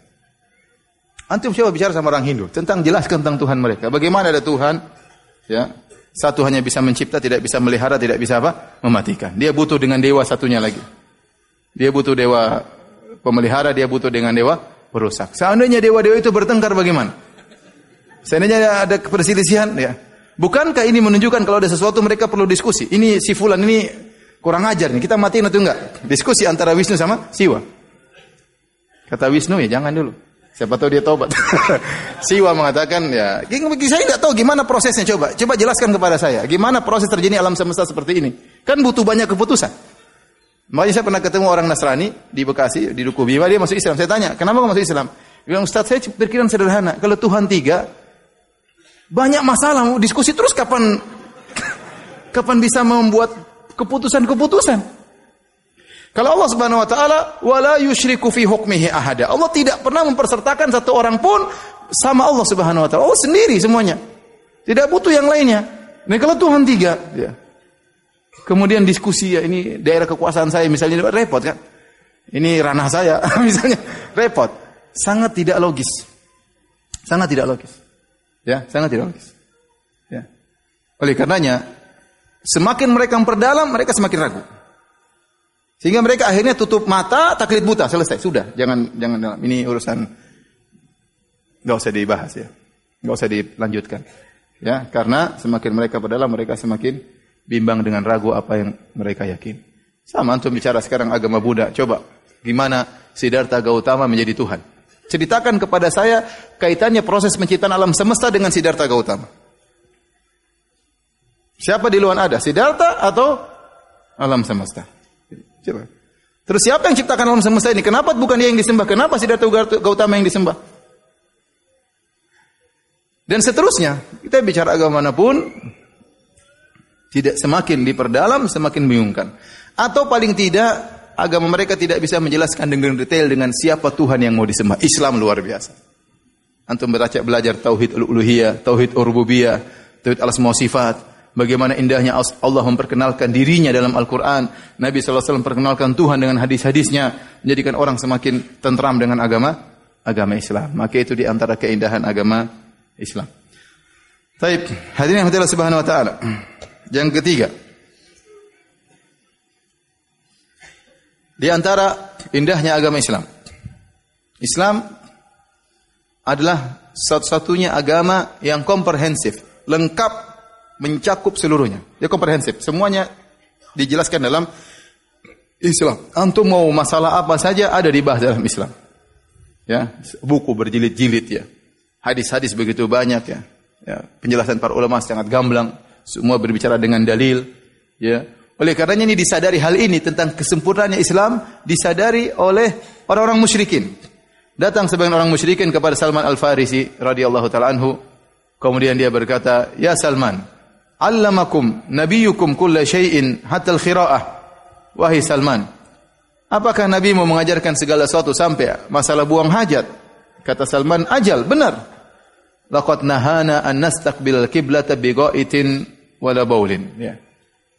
Antum coba bicara sama orang Hindu tentang jelaskan tentang Tuhan mereka. Bagaimana ada Tuhan? Ya. Satu hanya bisa mencipta, tidak bisa melihara, tidak bisa apa? mematikan. Dia butuh dengan dewa satunya lagi. Dia butuh dewa pemelihara, dia butuh dengan dewa perusak. Seandainya dewa-dewa itu bertengkar bagaimana? Seandainya ada perselisihan, ya. Bukankah ini menunjukkan kalau ada sesuatu mereka perlu diskusi? Ini si fulan ini kurang ajar nih. Kita matiin atau enggak? Diskusi antara Wisnu sama Siwa. Kata Wisnu ya jangan dulu. Siapa tahu dia tobat. Siwa mengatakan ya, saya nggak tahu gimana prosesnya coba. Coba jelaskan kepada saya, gimana proses terjadi alam semesta seperti ini? Kan butuh banyak keputusan. Makanya saya pernah ketemu orang Nasrani di Bekasi, di Duku Bima, dia masuk Islam. Saya tanya, kenapa kamu masuk Islam? Dia bilang, Ustaz, saya pikiran sederhana. Kalau Tuhan tiga, banyak masalah, diskusi terus kapan kapan bisa membuat keputusan-keputusan. Kalau Allah Subhanahu wa taala wala yusyriku fi hukmihi ahada. Allah tidak pernah mempersertakan satu orang pun sama Allah Subhanahu wa taala. Allah sendiri semuanya. Tidak butuh yang lainnya. Nah kalau Tuhan tiga, ya. Kemudian diskusi ya ini daerah kekuasaan saya misalnya repot kan. Ini ranah saya misalnya repot. Sangat tidak logis. Sangat tidak logis. Ya, sangat tidak logis. Ya. Oleh karenanya semakin mereka memperdalam, mereka semakin ragu. Sehingga mereka akhirnya tutup mata, taklid buta, selesai, sudah. Jangan jangan ini urusan nggak usah dibahas ya. nggak usah dilanjutkan. Ya, karena semakin mereka berdalam, mereka semakin bimbang dengan ragu apa yang mereka yakin. Sama antum bicara sekarang agama Buddha, coba gimana Siddhartha Gautama menjadi Tuhan? Ceritakan kepada saya kaitannya proses penciptaan alam semesta dengan Siddhartha Gautama. Siapa di luar ada? Siddhartha atau alam semesta? Coba. Terus siapa yang ciptakan alam semesta ini? Kenapa bukan dia yang disembah? Kenapa Siddhartha Gautama yang disembah? Dan seterusnya, kita bicara agama manapun tidak semakin diperdalam, semakin bingungkan. Atau paling tidak agama mereka tidak bisa menjelaskan dengan detail dengan siapa Tuhan yang mau disembah. Islam luar biasa. Antum belajar belajar tauhid uluhiyah, tauhid rububiyah, tauhid al-asma bagaimana indahnya Allah memperkenalkan dirinya dalam Al-Quran. Nabi SAW memperkenalkan Tuhan dengan hadis-hadisnya, menjadikan orang semakin tentram dengan agama agama Islam. Maka itu di antara keindahan agama Islam. Taib, hadirin yang subhanahu wa ta'ala. Yang ketiga, di antara indahnya agama Islam. Islam adalah satu-satunya agama yang komprehensif, lengkap mencakup seluruhnya. Dia komprehensif. Semuanya dijelaskan dalam Islam. Antum mau masalah apa saja ada dibahas dalam Islam. Ya, buku berjilid-jilid ya. Hadis-hadis begitu banyak ya. ya. Penjelasan para ulama sangat gamblang. Semua berbicara dengan dalil. Ya. Oleh karenanya ini disadari hal ini tentang kesempurnaannya Islam disadari oleh orang-orang musyrikin. Datang sebagian orang musyrikin kepada Salman Al Farisi radhiyallahu taala anhu. Kemudian dia berkata, "Ya Salman, allamakum nabiyukum kulla syai'in hatta al-qira'ah. Wahai Salman, apakah Nabi mau mengajarkan segala sesuatu sampai masalah buang hajat? Kata Salman, ajal, benar. Laqad nahana an nastaqbil qiblata bighaitin wala baulin. Ya.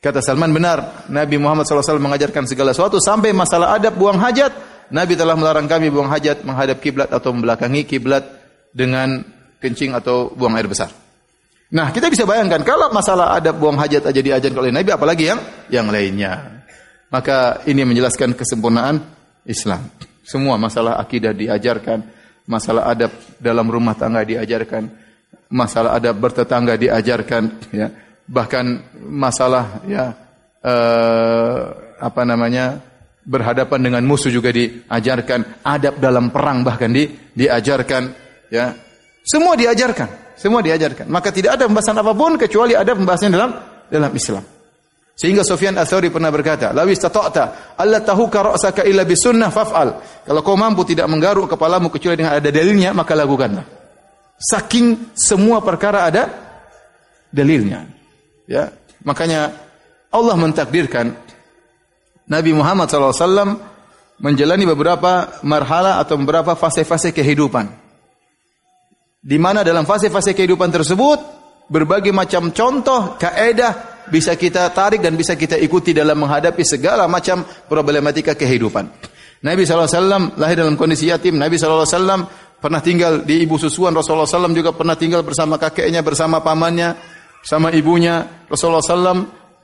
Kata Salman benar, Nabi Muhammad SAW mengajarkan segala sesuatu sampai masalah adab buang hajat. Nabi telah melarang kami buang hajat menghadap kiblat atau membelakangi kiblat dengan kencing atau buang air besar. Nah, kita bisa bayangkan kalau masalah adab buang hajat aja diajarkan oleh Nabi, apalagi yang yang lainnya. Maka ini menjelaskan kesempurnaan Islam. Semua masalah akidah diajarkan, masalah adab dalam rumah tangga diajarkan, masalah adab bertetangga diajarkan, ya. Bahkan masalah ya eh, apa namanya? berhadapan dengan musuh juga diajarkan, adab dalam perang bahkan di diajarkan, ya. Semua diajarkan. Semua diajarkan. Maka tidak ada pembahasan apapun kecuali ada pembahasannya dalam dalam Islam. Sehingga Sofian ats pernah berkata, "Lawis Allah alla tahuka ra'saka illa bisunnah faf'al." Kalau kau mampu tidak menggaruk kepalamu kecuali dengan ada dalilnya, maka lakukanlah. Saking semua perkara ada dalilnya. Ya, makanya Allah mentakdirkan Nabi Muhammad SAW menjalani beberapa marhala atau beberapa fase-fase kehidupan. Di mana dalam fase-fase kehidupan tersebut berbagai macam contoh kaedah bisa kita tarik dan bisa kita ikuti dalam menghadapi segala macam problematika kehidupan. Nabi SAW lahir dalam kondisi yatim. Nabi SAW pernah tinggal di ibu susuan. Rasulullah SAW juga pernah tinggal bersama kakeknya, bersama pamannya, sama ibunya. Rasulullah SAW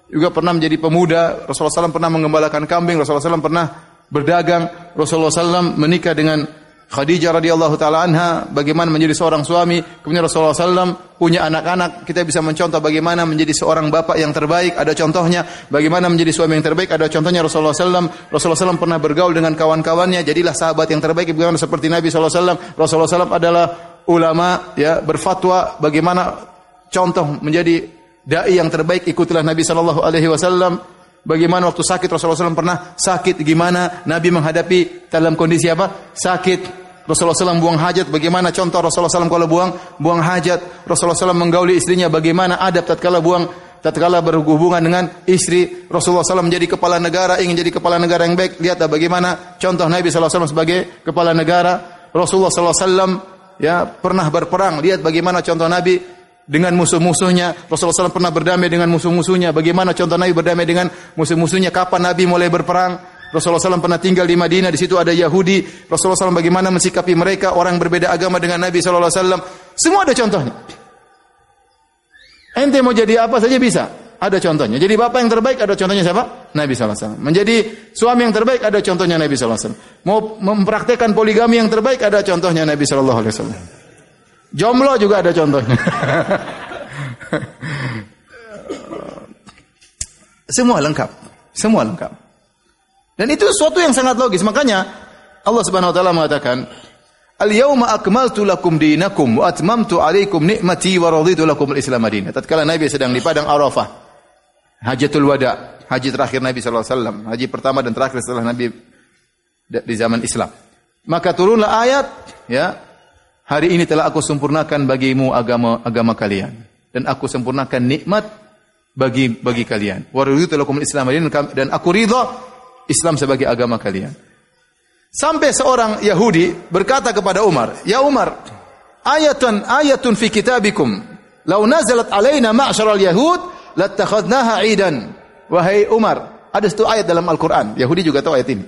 juga pernah menjadi pemuda. Rasulullah SAW pernah mengembalakan kambing. Rasulullah SAW pernah berdagang. Rasulullah SAW menikah dengan Khadijah radhiyallahu taala anha bagaimana menjadi seorang suami, kemudian Rasulullah SAW punya anak-anak, kita bisa mencontoh bagaimana menjadi seorang bapak yang terbaik, ada contohnya, bagaimana menjadi suami yang terbaik, ada contohnya Rasulullah SAW. Rasulullah SAW pernah bergaul dengan kawan-kawannya, jadilah sahabat yang terbaik bagaimana seperti Nabi SAW. Rasulullah SAW adalah ulama ya berfatwa bagaimana contoh menjadi dai yang terbaik ikutilah Nabi sallallahu alaihi wasallam Bagaimana waktu sakit Rasulullah SAW pernah sakit gimana Nabi menghadapi dalam kondisi apa? Sakit Rasulullah SAW buang hajat, bagaimana contoh Rasulullah SAW kalau buang buang hajat. Rasulullah SAW menggauli istrinya, bagaimana adab tatkala buang tatkala berhubungan dengan istri. Rasulullah SAW menjadi kepala negara, ingin jadi kepala negara yang baik. Lihatlah bagaimana contoh Nabi SAW sebagai kepala negara. Rasulullah SAW ya pernah berperang. Lihat bagaimana contoh Nabi dengan musuh-musuhnya. Rasulullah SAW pernah berdamai dengan musuh-musuhnya. Bagaimana contoh Nabi berdamai dengan musuh-musuhnya? Kapan Nabi mulai berperang? Rasulullah SAW pernah tinggal di Madinah, di situ ada Yahudi. Rasulullah SAW bagaimana mensikapi mereka, orang berbeda agama dengan Nabi SAW. Semua ada contohnya. Ente mau jadi apa saja bisa. Ada contohnya. Jadi bapak yang terbaik ada contohnya siapa? Nabi SAW. Menjadi suami yang terbaik ada contohnya Nabi SAW. Mau mempraktekkan poligami yang terbaik ada contohnya Nabi SAW. Jomblo juga ada contohnya. Semua lengkap. Semua lengkap. Dan itu sesuatu yang sangat logis. Makanya Allah Subhanahu wa taala mengatakan, "Al-yauma akmaltu lakum dinakum wa atmamtu 'alaikum ni'mati wa raditu lakum al-Islam madinah." Tatkala Nabi sedang di padang Arafah, Hajatul Wada, haji terakhir Nabi sallallahu alaihi wasallam, haji pertama dan terakhir setelah Nabi di zaman Islam. Maka turunlah ayat, ya, hari ini telah aku sempurnakan bagimu agama agama kalian dan aku sempurnakan nikmat bagi bagi kalian. Wa raditu lakum al-Islam madinah dan aku ridha Islam sebagai agama kalian. Sampai seorang Yahudi berkata kepada Umar, "Ya Umar, ayatun ayatun fi kitabikum. Lau nazalat alaina ma'syaral yahud lattakhadnaha 'idan." Wahai Umar, ada satu ayat dalam Al-Qur'an. Yahudi juga tahu ayat ini.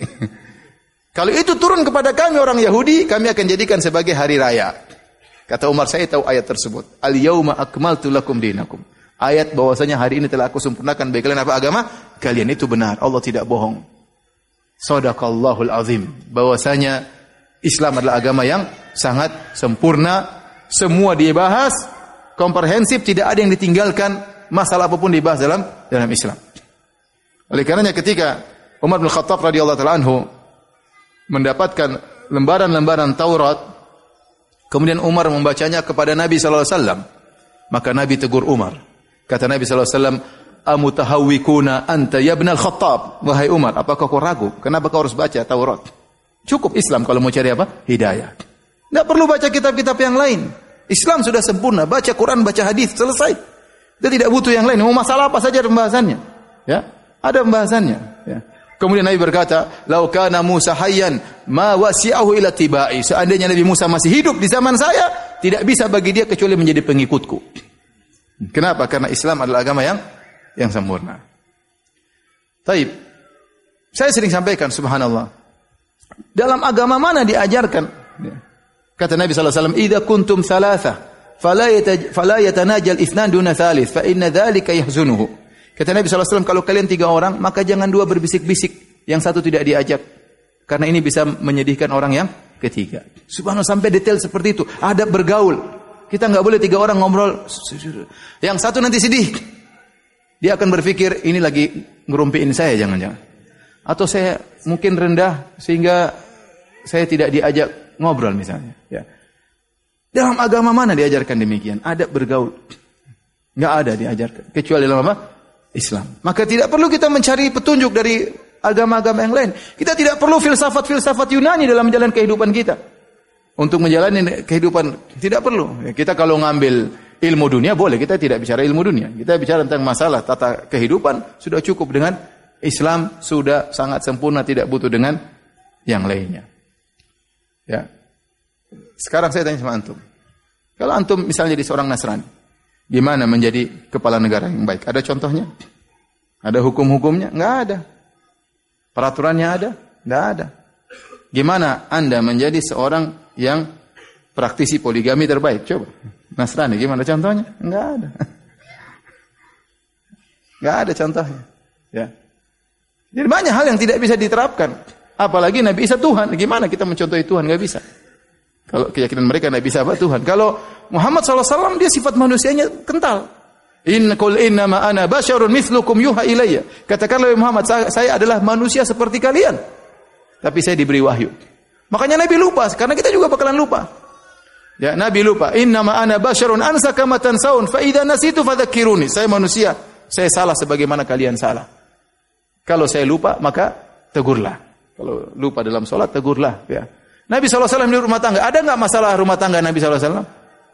Kalau itu turun kepada kami orang Yahudi, kami akan jadikan sebagai hari raya. Kata Umar, saya tahu ayat tersebut. al yawma akmaltu lakum dinakum. Ayat bahwasanya hari ini telah aku sempurnakan bagi kalian apa agama? Kalian itu benar. Allah tidak bohong. Sadaqallahul azim. Bahwasanya Islam adalah agama yang sangat sempurna, semua dibahas, komprehensif, tidak ada yang ditinggalkan, masalah apapun dibahas dalam dalam Islam. Oleh karenanya ketika Umar bin Khattab radhiyallahu taala anhu mendapatkan lembaran-lembaran Taurat, kemudian Umar membacanya kepada Nabi sallallahu alaihi wasallam, maka Nabi tegur Umar. Kata Nabi sallallahu alaihi wasallam, amutahawwikuna anta ya ibnal khattab wahai Umar apakah kau ragu kenapa kau harus baca Taurat cukup Islam kalau mau cari apa hidayah tidak perlu baca kitab-kitab yang lain Islam sudah sempurna baca Quran baca hadis selesai dia tidak butuh yang lain mau masalah apa saja pembahasannya ya ada pembahasannya ya Kemudian Nabi berkata, "Lau kana Musa hayyan ma wasi'ahu ila tibai." Seandainya Nabi Musa masih hidup di zaman saya, tidak bisa bagi dia kecuali menjadi pengikutku. Kenapa? Karena Islam adalah agama yang yang sempurna. Taib. Saya sering sampaikan subhanallah. Dalam agama mana diajarkan? Kata Nabi SAW, alaihi wasallam, kuntum thalatha, fala yatanajal itsnan duna thalith, fa inna dzalika yahzunuhu." Kata Nabi SAW, alaihi wasallam, kalau kalian tiga orang, maka jangan dua berbisik-bisik, yang satu tidak diajak. Karena ini bisa menyedihkan orang yang ketiga. Subhanallah sampai detail seperti itu. Adab bergaul. Kita nggak boleh tiga orang ngobrol. Yang satu nanti sedih. Dia akan berpikir ini lagi ngerumpiin saya jangan-jangan. Atau saya mungkin rendah sehingga saya tidak diajak ngobrol misalnya. Ya. Dalam agama mana diajarkan demikian? Ada bergaul. nggak ada diajarkan. Kecuali dalam apa? Islam. Maka tidak perlu kita mencari petunjuk dari agama-agama yang lain. Kita tidak perlu filsafat-filsafat Yunani dalam menjalani kehidupan kita. Untuk menjalani kehidupan tidak perlu. Ya, kita kalau ngambil ilmu dunia boleh, kita tidak bicara ilmu dunia. Kita bicara tentang masalah tata kehidupan sudah cukup dengan Islam sudah sangat sempurna tidak butuh dengan yang lainnya. Ya. Sekarang saya tanya sama antum. Kalau antum misalnya jadi seorang Nasrani, gimana menjadi kepala negara yang baik? Ada contohnya? Ada hukum-hukumnya? Enggak ada. Peraturannya ada? Enggak ada. Gimana Anda menjadi seorang yang praktisi poligami terbaik. Coba. Nasrani gimana contohnya? Enggak ada. Enggak ada contohnya. Ya. Jadi banyak hal yang tidak bisa diterapkan. Apalagi Nabi Isa Tuhan. Gimana kita mencontohi Tuhan? Enggak bisa. Kalau keyakinan mereka Nabi Isa apa Tuhan. Kalau Muhammad SAW dia sifat manusianya kental. In kul inna ma ana basyarun mithlukum yuha ilayya. Katakanlah Muhammad saya adalah manusia seperti kalian. Tapi saya diberi wahyu. Makanya Nabi lupa karena kita juga bakalan lupa. Ya, Nabi lupa. Inna ma ana Basharun ansa kama tansaun fa idza nasitu fadzakiruni. Saya manusia, saya salah sebagaimana kalian salah. Kalau saya lupa, maka tegurlah. Kalau lupa dalam salat tegurlah, ya. Nabi SAW di rumah tangga, ada nggak masalah rumah tangga Nabi SAW?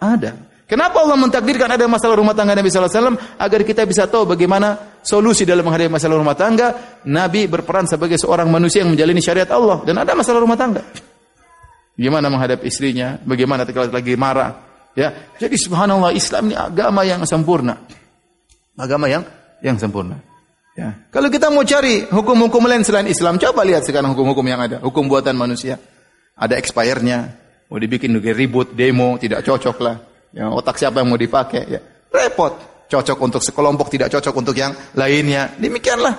Ada. Kenapa Allah mentakdirkan ada masalah rumah tangga Nabi SAW? Agar kita bisa tahu bagaimana solusi dalam menghadapi masalah rumah tangga. Nabi berperan sebagai seorang manusia yang menjalani syariat Allah. Dan ada masalah rumah tangga. Bagaimana menghadap istrinya? Bagaimana kalau lagi marah? Ya. Jadi subhanallah Islam ini agama yang sempurna. Agama yang yang sempurna. Ya. Kalau kita mau cari hukum-hukum lain selain Islam, coba lihat sekarang hukum-hukum yang ada, hukum buatan manusia. Ada expirednya, mau dibikin ribut, demo, tidak cocok lah. Ya, otak siapa yang mau dipakai? Ya. Repot. Cocok untuk sekelompok, tidak cocok untuk yang lainnya. Demikianlah.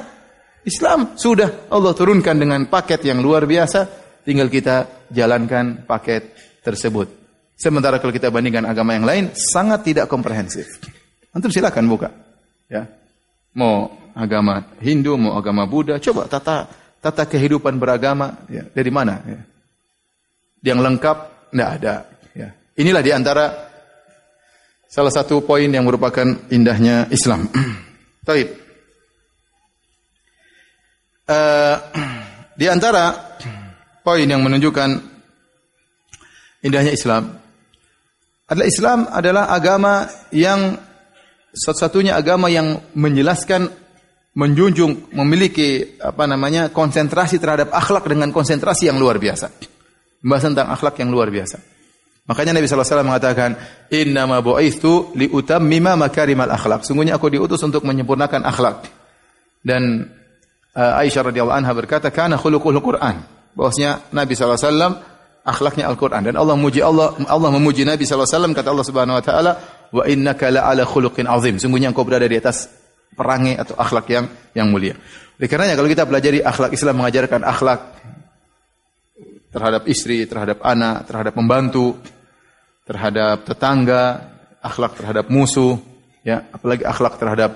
Islam sudah Allah turunkan dengan paket yang luar biasa Tinggal kita jalankan paket tersebut. Sementara kalau kita bandingkan agama yang lain, sangat tidak komprehensif. Antum silakan buka. Ya. Mau agama Hindu, mau agama Buddha, coba tata tata kehidupan beragama ya. dari mana? Ya. Yang lengkap tidak ada. Ya. Inilah antara salah satu poin yang merupakan indahnya Islam. Taib. Uh, di antara poin yang menunjukkan indahnya Islam adalah Islam adalah agama yang satu-satunya agama yang menjelaskan menjunjung memiliki apa namanya konsentrasi terhadap akhlak dengan konsentrasi yang luar biasa. Membahas tentang akhlak yang luar biasa. Makanya Nabi SAW mengatakan, Innama bu'ithu liutammima makarimal akhlak. Sungguhnya aku diutus untuk menyempurnakan akhlak. Dan uh, Aisyah radhiyallahu anha berkata, Kana khuluqul Qur'an bahwasanya Nabi SAW akhlaknya Al-Quran dan Allah memuji Allah Allah memuji Nabi SAW kata Allah Subhanahu Wa Taala wa inna kala ala khuluqin azim sungguhnya engkau berada di atas perangai atau akhlak yang yang mulia. Oleh karenanya kalau kita pelajari akhlak Islam mengajarkan akhlak terhadap istri, terhadap anak, terhadap pembantu, terhadap tetangga, akhlak terhadap musuh, ya apalagi akhlak terhadap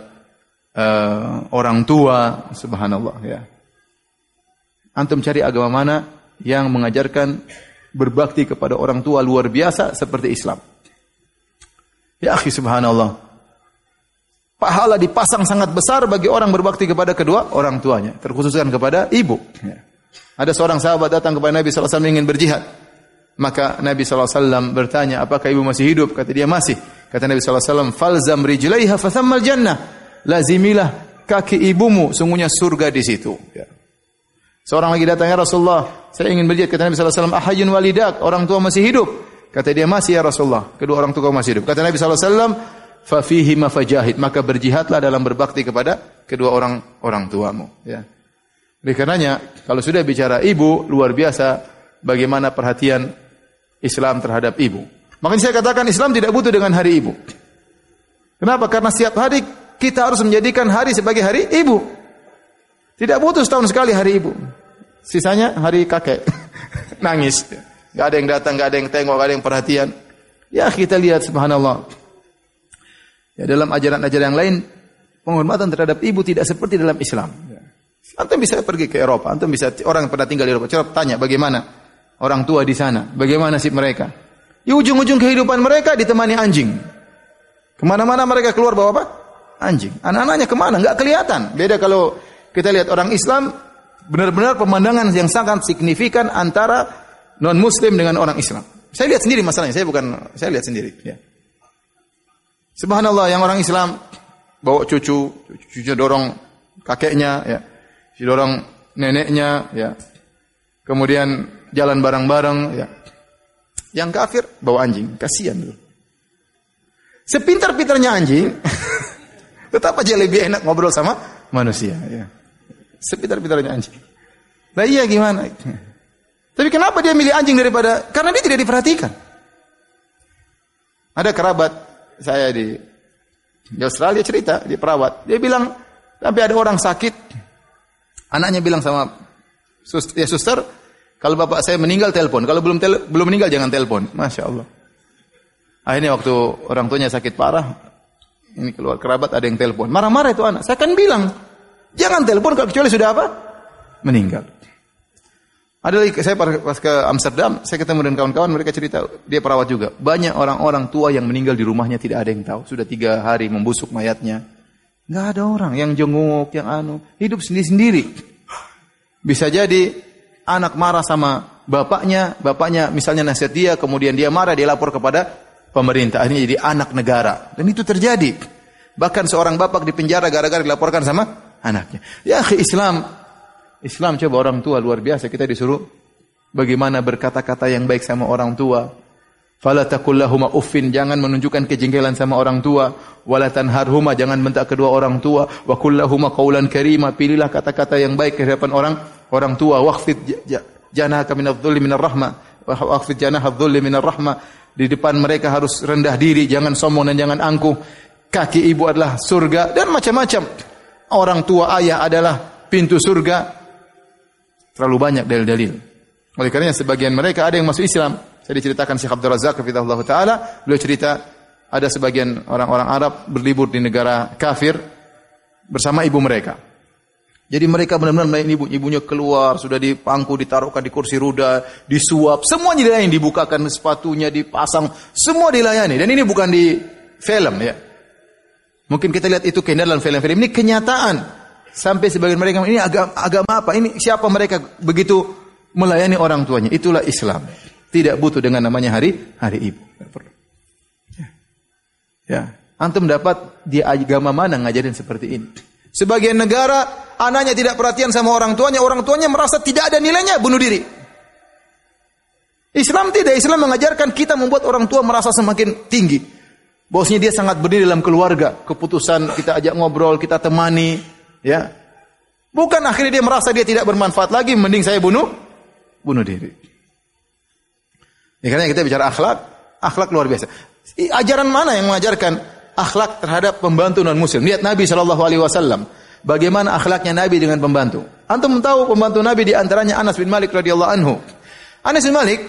uh, orang tua, subhanallah ya. Antum cari agama mana yang mengajarkan berbakti kepada orang tua luar biasa seperti Islam. Ya akhi subhanallah. Pahala dipasang sangat besar bagi orang berbakti kepada kedua orang tuanya. Terkhususkan kepada ibu. Ya. Ada seorang sahabat datang kepada Nabi SAW ingin berjihad. Maka Nabi SAW bertanya, apakah ibu masih hidup? Kata dia, masih. Kata Nabi SAW, Falzam rijlaiha fathammal jannah. Lazimilah kaki ibumu, sungguhnya surga di situ. Ya. Seorang lagi datang, ya Rasulullah, saya ingin berjihad. Kata Nabi wasallam ahayun walidak, orang tua masih hidup. Kata dia, masih ya Rasulullah. Kedua orang tua masih hidup. Kata Nabi fihi ma fajahid. Maka berjihadlah dalam berbakti kepada kedua orang orang tuamu. Ya. Oleh karenanya, kalau sudah bicara ibu, luar biasa bagaimana perhatian Islam terhadap ibu. Makanya saya katakan Islam tidak butuh dengan hari ibu. Kenapa? Karena setiap hari kita harus menjadikan hari sebagai hari ibu. Tidak putus tahun sekali hari ibu. Sisanya hari kakek. Nangis. Gak ada yang datang, gak ada yang tengok, gak ada yang perhatian. Ya kita lihat subhanallah. Ya, dalam ajaran-ajaran yang lain, penghormatan terhadap ibu tidak seperti dalam Islam. Antum bisa pergi ke Eropa, antum bisa orang pernah tinggal di Eropa, coba tanya bagaimana orang tua di sana, bagaimana sih mereka? Di ujung-ujung kehidupan mereka ditemani anjing. Kemana-mana mereka keluar bawa apa? Anjing. Anak-anaknya kemana? Enggak kelihatan. Beda kalau kita lihat orang Islam benar-benar pemandangan yang sangat signifikan antara non muslim dengan orang Islam. Saya lihat sendiri masalahnya, saya bukan saya lihat sendiri ya. Subhanallah yang orang Islam bawa cucu, cucu dorong kakeknya ya. cucu dorong neneknya ya. Kemudian jalan bareng-bareng ya. Yang kafir bawa anjing, kasihan dulu. Sepintar-pintarnya anjing, tetap aja lebih enak ngobrol sama manusia ya sepintar-pintarnya anjing. Nah iya gimana? Tapi kenapa dia milih anjing daripada? Karena dia tidak diperhatikan. Ada kerabat saya di, Australia cerita, di perawat. Dia bilang, tapi ada orang sakit. Anaknya bilang sama suster, ya suster, kalau bapak saya meninggal telepon. Kalau belum tel, belum meninggal jangan telepon. Masya Allah. Akhirnya waktu orang tuanya sakit parah, ini keluar kerabat ada yang telepon. Marah-marah itu anak. Saya kan bilang, Jangan telepon kecuali sudah apa? Meninggal. Ada lagi saya pas ke Amsterdam, saya ketemu dengan kawan-kawan mereka cerita dia perawat juga. Banyak orang-orang tua yang meninggal di rumahnya tidak ada yang tahu. Sudah tiga hari membusuk mayatnya. Nggak ada orang yang jenguk, yang anu, hidup sendiri-sendiri. Bisa jadi anak marah sama bapaknya, bapaknya misalnya nasihat dia, kemudian dia marah, dia lapor kepada pemerintah. Akhirnya jadi anak negara. Dan itu terjadi. Bahkan seorang bapak di penjara gara-gara dilaporkan sama anaknya. Ya akhi Islam, Islam coba orang tua luar biasa kita disuruh bagaimana berkata-kata yang baik sama orang tua. Fala takullahuma uffin, jangan menunjukkan kejengkelan sama orang tua. Wala tanharhuma, jangan mentak kedua orang tua. Wa kullahuma qaulan karima, pilihlah kata-kata yang baik ke hadapan orang orang tua. Waqfid janahaka minadh dhulli minar rahma Waqfid janaha dhulli minar rahma Di depan mereka harus rendah diri, jangan sombong dan jangan angkuh. Kaki ibu adalah surga dan macam-macam orang tua ayah adalah pintu surga. Terlalu banyak dalil-dalil. Oleh karenanya sebagian mereka ada yang masuk Islam. Saya diceritakan Syekh Abdul Razak Allah taala, beliau cerita ada sebagian orang-orang Arab berlibur di negara kafir bersama ibu mereka. Jadi mereka benar-benar melayan ibu, ibunya keluar, sudah dipangku, ditaruhkan di kursi roda, disuap, semua dilayani, dibukakan sepatunya, dipasang, semua dilayani. Dan ini bukan di film ya. Mungkin kita lihat itu keindahan dalam film-film. Ini kenyataan. Sampai sebagian mereka ini agama, agama apa? Ini siapa mereka begitu melayani orang tuanya? Itulah Islam. Tidak butuh dengan namanya hari hari ibu. Ya. ya. Antum dapat di agama mana ngajarin seperti ini? Sebagian negara anaknya tidak perhatian sama orang tuanya, orang tuanya merasa tidak ada nilainya, bunuh diri. Islam tidak, Islam mengajarkan kita membuat orang tua merasa semakin tinggi. Bosnya dia sangat berdiri dalam keluarga. Keputusan kita ajak ngobrol, kita temani, ya. Bukan akhirnya dia merasa dia tidak bermanfaat lagi, mending saya bunuh, bunuh diri. Ya, karena kita bicara akhlak, akhlak luar biasa. Ajaran mana yang mengajarkan akhlak terhadap pembantu non muslim? Lihat Nabi Shallallahu Alaihi Wasallam, bagaimana akhlaknya Nabi dengan pembantu. Antum tahu pembantu Nabi di antaranya Anas bin Malik radhiyallahu anhu. Anas bin Malik,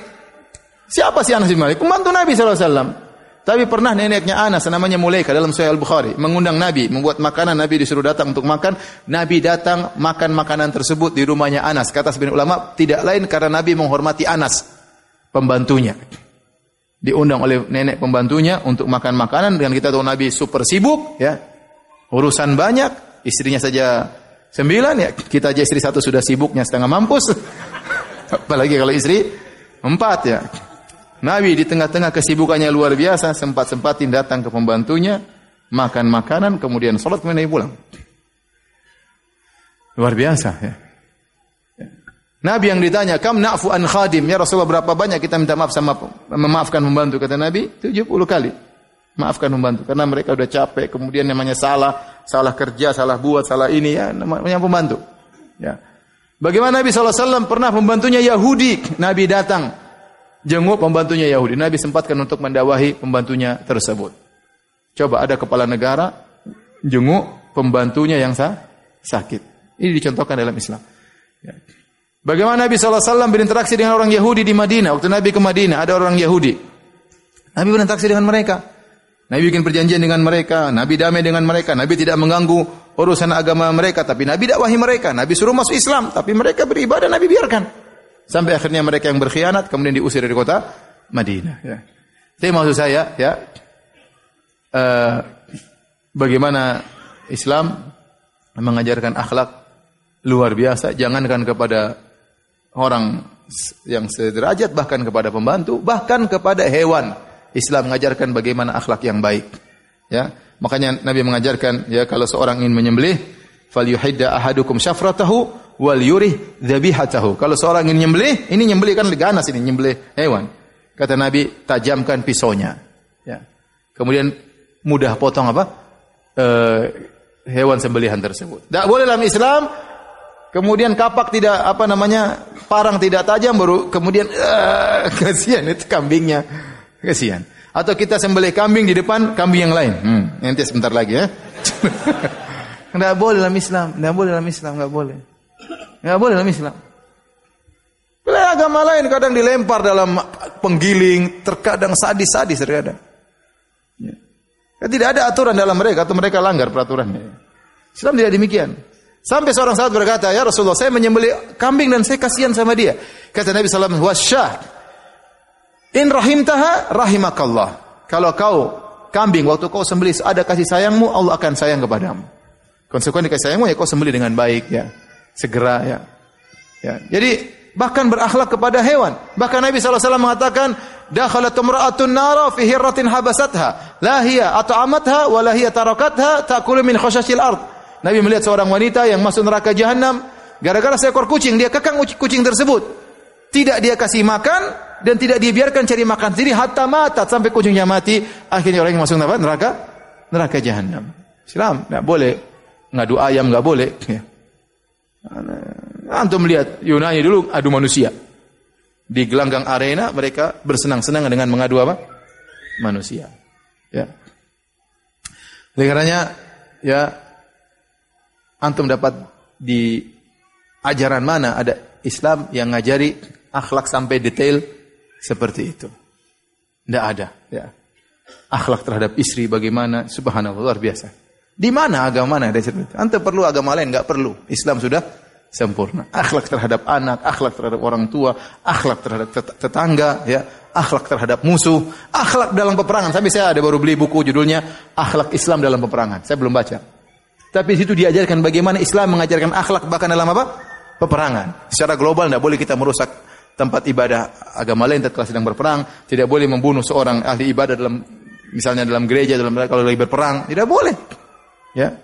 siapa sih Anas bin Malik? Pembantu Nabi Shallallahu Alaihi tapi pernah neneknya Anas namanya Mulaika dalam Sahih Al-Bukhari mengundang Nabi, membuat makanan Nabi disuruh datang untuk makan. Nabi datang makan makanan tersebut di rumahnya Anas. Kata sebagian ulama tidak lain karena Nabi menghormati Anas pembantunya. Diundang oleh nenek pembantunya untuk makan makanan dengan kita tahu Nabi super sibuk ya. Urusan banyak, istrinya saja sembilan ya. Kita aja istri satu sudah sibuknya setengah mampus. Apalagi kalau istri empat ya. Nabi di tengah-tengah kesibukannya luar biasa sempat-sempatin datang ke pembantunya, makan makanan, kemudian sholat, kemudian Nabi pulang. Luar biasa ya. Nabi yang ditanya, "Kam na'fu an khadim?" Ya Rasulullah, berapa banyak kita minta maaf sama memaafkan membantu? Kata Nabi, 70 kali. Maafkan membantu karena mereka sudah capek, kemudian namanya salah, salah kerja, salah buat, salah ini ya, namanya pembantu. Ya. Bagaimana Nabi SAW pernah membantunya Yahudi, Nabi datang, jenguk pembantunya Yahudi. Nabi sempatkan untuk mendawahi pembantunya tersebut. Coba ada kepala negara jenguk pembantunya yang sah, sakit. Ini dicontohkan dalam Islam. Ya. Bagaimana Nabi SAW berinteraksi dengan orang Yahudi di Madinah? Waktu Nabi ke Madinah, ada orang Yahudi. Nabi berinteraksi dengan mereka. Nabi bikin perjanjian dengan mereka. Nabi damai dengan mereka. Nabi tidak mengganggu urusan agama mereka. Tapi Nabi dakwahi mereka. Nabi suruh masuk Islam. Tapi mereka beribadah, Nabi biarkan. Sampai akhirnya mereka yang berkhianat kemudian diusir dari kota Madinah. Ya. Jadi maksud saya ya uh, bagaimana Islam mengajarkan akhlak luar biasa. Jangankan kepada orang yang sederajat bahkan kepada pembantu bahkan kepada hewan Islam mengajarkan bagaimana akhlak yang baik ya makanya Nabi mengajarkan ya kalau seorang ingin menyembelih falyuhidda ahadukum syafratahu wal yurih dhabihatahu. Kalau seorang ingin nyembelih, ini nyembelih kan ganas ini nyembelih hewan. Kata Nabi, tajamkan pisaunya. Ya. Kemudian mudah potong apa? E, hewan sembelihan tersebut. Tidak boleh dalam Islam kemudian kapak tidak apa namanya parang tidak tajam baru kemudian uh, kasihan itu kambingnya kasihan atau kita sembelih kambing di depan kambing yang lain hmm, nanti sebentar lagi ya Enggak boleh dalam Islam, enggak boleh dalam Islam, enggak boleh. Enggak boleh dalam Islam. Bila agama lain kadang dilempar dalam penggiling, terkadang sadis-sadis terkadang. Ya. ya. Tidak ada aturan dalam mereka atau mereka langgar peraturannya. Islam tidak demikian. Sampai seorang sahabat berkata, "Ya Rasulullah, saya menyembelih kambing dan saya kasihan sama dia." Kata Nabi sallallahu alaihi wasallam, "In rahimtaha rahimakallah." Kalau kau kambing waktu kau sembelih ada kasih sayangmu, Allah akan sayang kepadamu konsekuensi saya sayangmu ya kau sembelih dengan baik ya. Segera ya. ya. Jadi bahkan berakhlak kepada hewan. Bahkan Nabi SAW mengatakan, Dakhalat umra'atun nara fi hirratin habasatha. Lahia atau amatha wa tarokatha tarakatha ta'kulu min khosyashil ard. Nabi melihat seorang wanita yang masuk neraka jahanam. Gara-gara seekor kucing, dia kekang kucing tersebut. Tidak dia kasih makan dan tidak dibiarkan cari makan sendiri hatta mata sampai kucingnya mati akhirnya orang yang masuk neraka neraka neraka jahanam Islam tidak boleh ngadu ayam nggak boleh. Ya. Antum lihat Yunani dulu adu manusia. Di gelanggang arena mereka bersenang-senang dengan mengadu apa? Manusia. Ya. Oleh ya antum dapat di ajaran mana ada Islam yang ngajari akhlak sampai detail seperti itu. Tidak ada. Ya. Akhlak terhadap istri bagaimana? Subhanallah luar biasa. Di mana agama mana ada cerita? Anda perlu agama lain? nggak perlu. Islam sudah sempurna. Akhlak terhadap anak, akhlak terhadap orang tua, akhlak terhadap tetangga, ya, akhlak terhadap musuh, akhlak dalam peperangan. Tapi saya ada baru beli buku judulnya Akhlak Islam dalam Peperangan. Saya belum baca. Tapi di situ diajarkan bagaimana Islam mengajarkan akhlak bahkan dalam apa? Peperangan. Secara global tidak boleh kita merusak tempat ibadah agama lain tatkala sedang berperang, tidak boleh membunuh seorang ahli ibadah dalam misalnya dalam gereja dalam kalau lagi berperang, tidak boleh. Ya.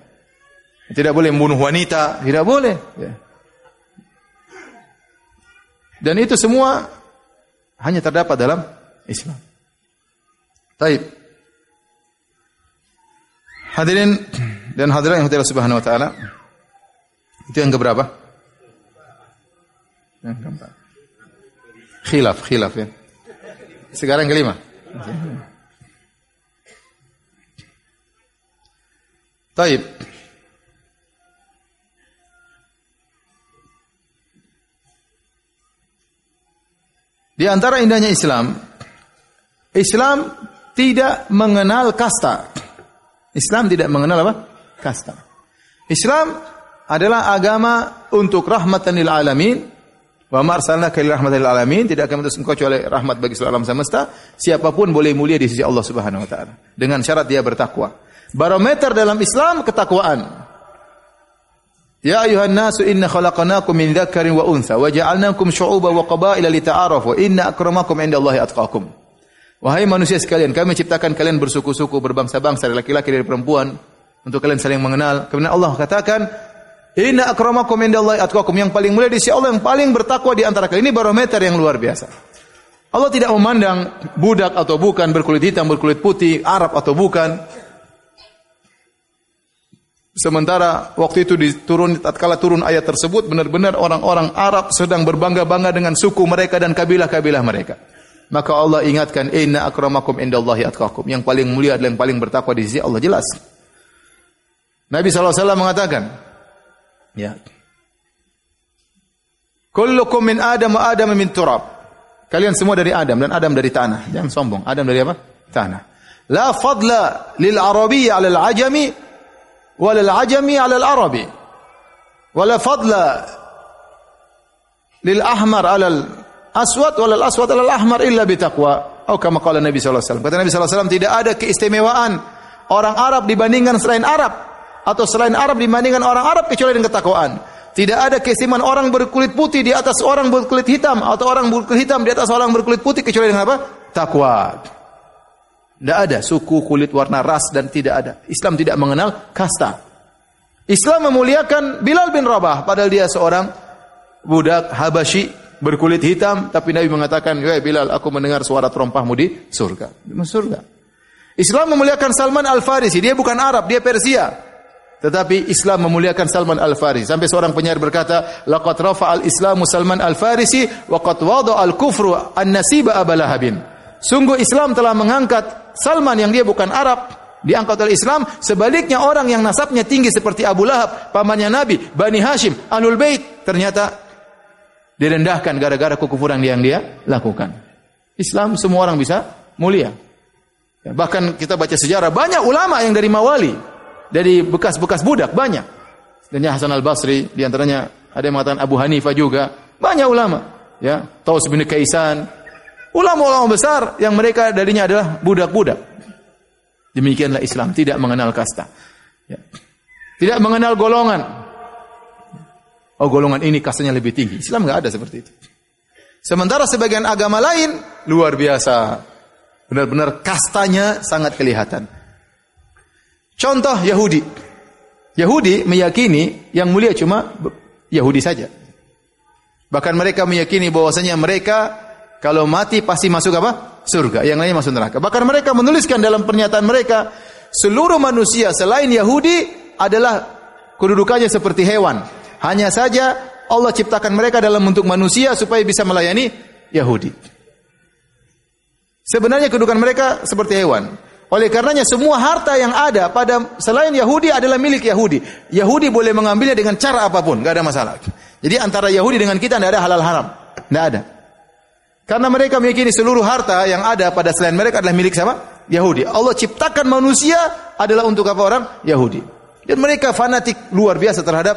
Tidak boleh membunuh wanita, tidak boleh. Ya. Dan itu semua hanya terdapat dalam Islam. Taib. Hadirin dan hadirat yang hadirat Subhanahu wa taala. Itu yang keberapa? Yang keempat. Khilaf, khilaf ya. Sekarang kelima. Taib. Di antara indahnya Islam, Islam tidak mengenal kasta. Islam tidak mengenal apa? Kasta. Islam adalah agama untuk rahmatan lil alamin. Wa marsalna kali rahmatan lil alamin, tidak akan terus engkau oleh rahmat bagi seluruh alam semesta. Siapapun boleh mulia di sisi Allah Subhanahu wa taala dengan syarat dia bertakwa. Barometer dalam Islam ketakwaan. Ya ayuhan nasu inna khalaqanakum min dzakarin wa untha wa ja'alnakum syu'uban wa qabaila lita'arafu inna akramakum indallahi atqakum. Wahai manusia sekalian, kami ciptakan kalian bersuku-suku, berbangsa-bangsa, dari laki-laki dari perempuan untuk kalian saling mengenal. Kemudian Allah katakan, "Inna akramakum indallahi atqakum." Yang paling mulia di sisi Allah, yang paling bertakwa di antara kalian. Ini barometer yang luar biasa. Allah tidak memandang budak atau bukan, berkulit hitam, berkulit putih, Arab atau bukan. Sementara waktu itu diturun tatkala turun ayat tersebut benar-benar orang-orang Arab sedang berbangga-bangga dengan suku mereka dan kabilah-kabilah mereka. Maka Allah ingatkan inna akramakum indallahi atqakum. Yang paling mulia adalah yang paling bertakwa di sisi Allah jelas. Nabi SAW mengatakan, ya. Kullukum min Adam wa Adam min turab. Kalian semua dari Adam dan Adam dari tanah. Jangan sombong. Adam dari apa? Tanah. La fadla lil Arabi 'ala al-ajami walal ajami alal arabi wala fadla lil ahmar alal aswad walal aswad alal ahmar illa bitaqwa atau kama qala Nabi sallallahu alaihi wasallam kata Nabi sallallahu alaihi wasallam tidak ada keistimewaan orang Arab dibandingkan selain Arab atau selain Arab dibandingkan orang Arab kecuali dengan ketakwaan tidak ada keistimewaan orang berkulit putih di atas orang berkulit hitam atau orang berkulit hitam di atas orang berkulit putih kecuali dengan apa takwa tidak ada suku, kulit, warna, ras dan tidak ada. Islam tidak mengenal kasta. Islam memuliakan Bilal bin Rabah padahal dia seorang budak Habasyi berkulit hitam tapi Nabi mengatakan, "Ya Bilal, aku mendengar suara terompahmu di surga." Di surga. Islam memuliakan Salman Al-Farisi. Dia bukan Arab, dia Persia. Tetapi Islam memuliakan Salman Al-Farisi. Sampai seorang penyair berkata, "Laqad rafa al-Islamu Salman Al-Farisi wa qad al-kufru an-nasiba abalahabin." Sungguh Islam telah mengangkat Salman yang dia bukan Arab diangkat oleh Islam. Sebaliknya orang yang nasabnya tinggi seperti Abu Lahab, pamannya Nabi, Bani Hashim, Ahlul Bait, ternyata direndahkan gara-gara kekufuran yang dia lakukan. Islam semua orang bisa mulia. Ya, bahkan kita baca sejarah banyak ulama yang dari Mawali, dari bekas-bekas budak banyak. Dan ya, Hasan Al Basri diantaranya ada yang mengatakan Abu Hanifa juga banyak ulama. Ya, Taus bin Kaisan, Ulama-ulama besar yang mereka darinya adalah budak-budak. Demikianlah Islam, tidak mengenal kasta. Ya. Tidak mengenal golongan. Oh golongan ini kastanya lebih tinggi. Islam nggak ada seperti itu. Sementara sebagian agama lain luar biasa. Benar-benar kastanya sangat kelihatan. Contoh Yahudi. Yahudi meyakini yang mulia cuma Yahudi saja. Bahkan mereka meyakini bahwasanya mereka kalau mati pasti masuk apa? Surga. Yang lain masuk neraka. Bahkan mereka menuliskan dalam pernyataan mereka, seluruh manusia selain Yahudi adalah kedudukannya seperti hewan. Hanya saja Allah ciptakan mereka dalam bentuk manusia supaya bisa melayani Yahudi. Sebenarnya kedudukan mereka seperti hewan. Oleh karenanya semua harta yang ada pada selain Yahudi adalah milik Yahudi. Yahudi boleh mengambilnya dengan cara apapun, nggak ada masalah. Jadi antara Yahudi dengan kita tidak ada halal haram, tidak ada. Karena mereka meyakini seluruh harta yang ada pada selain mereka adalah milik siapa? Yahudi. Allah ciptakan manusia adalah untuk apa orang? Yahudi. Dan mereka fanatik luar biasa terhadap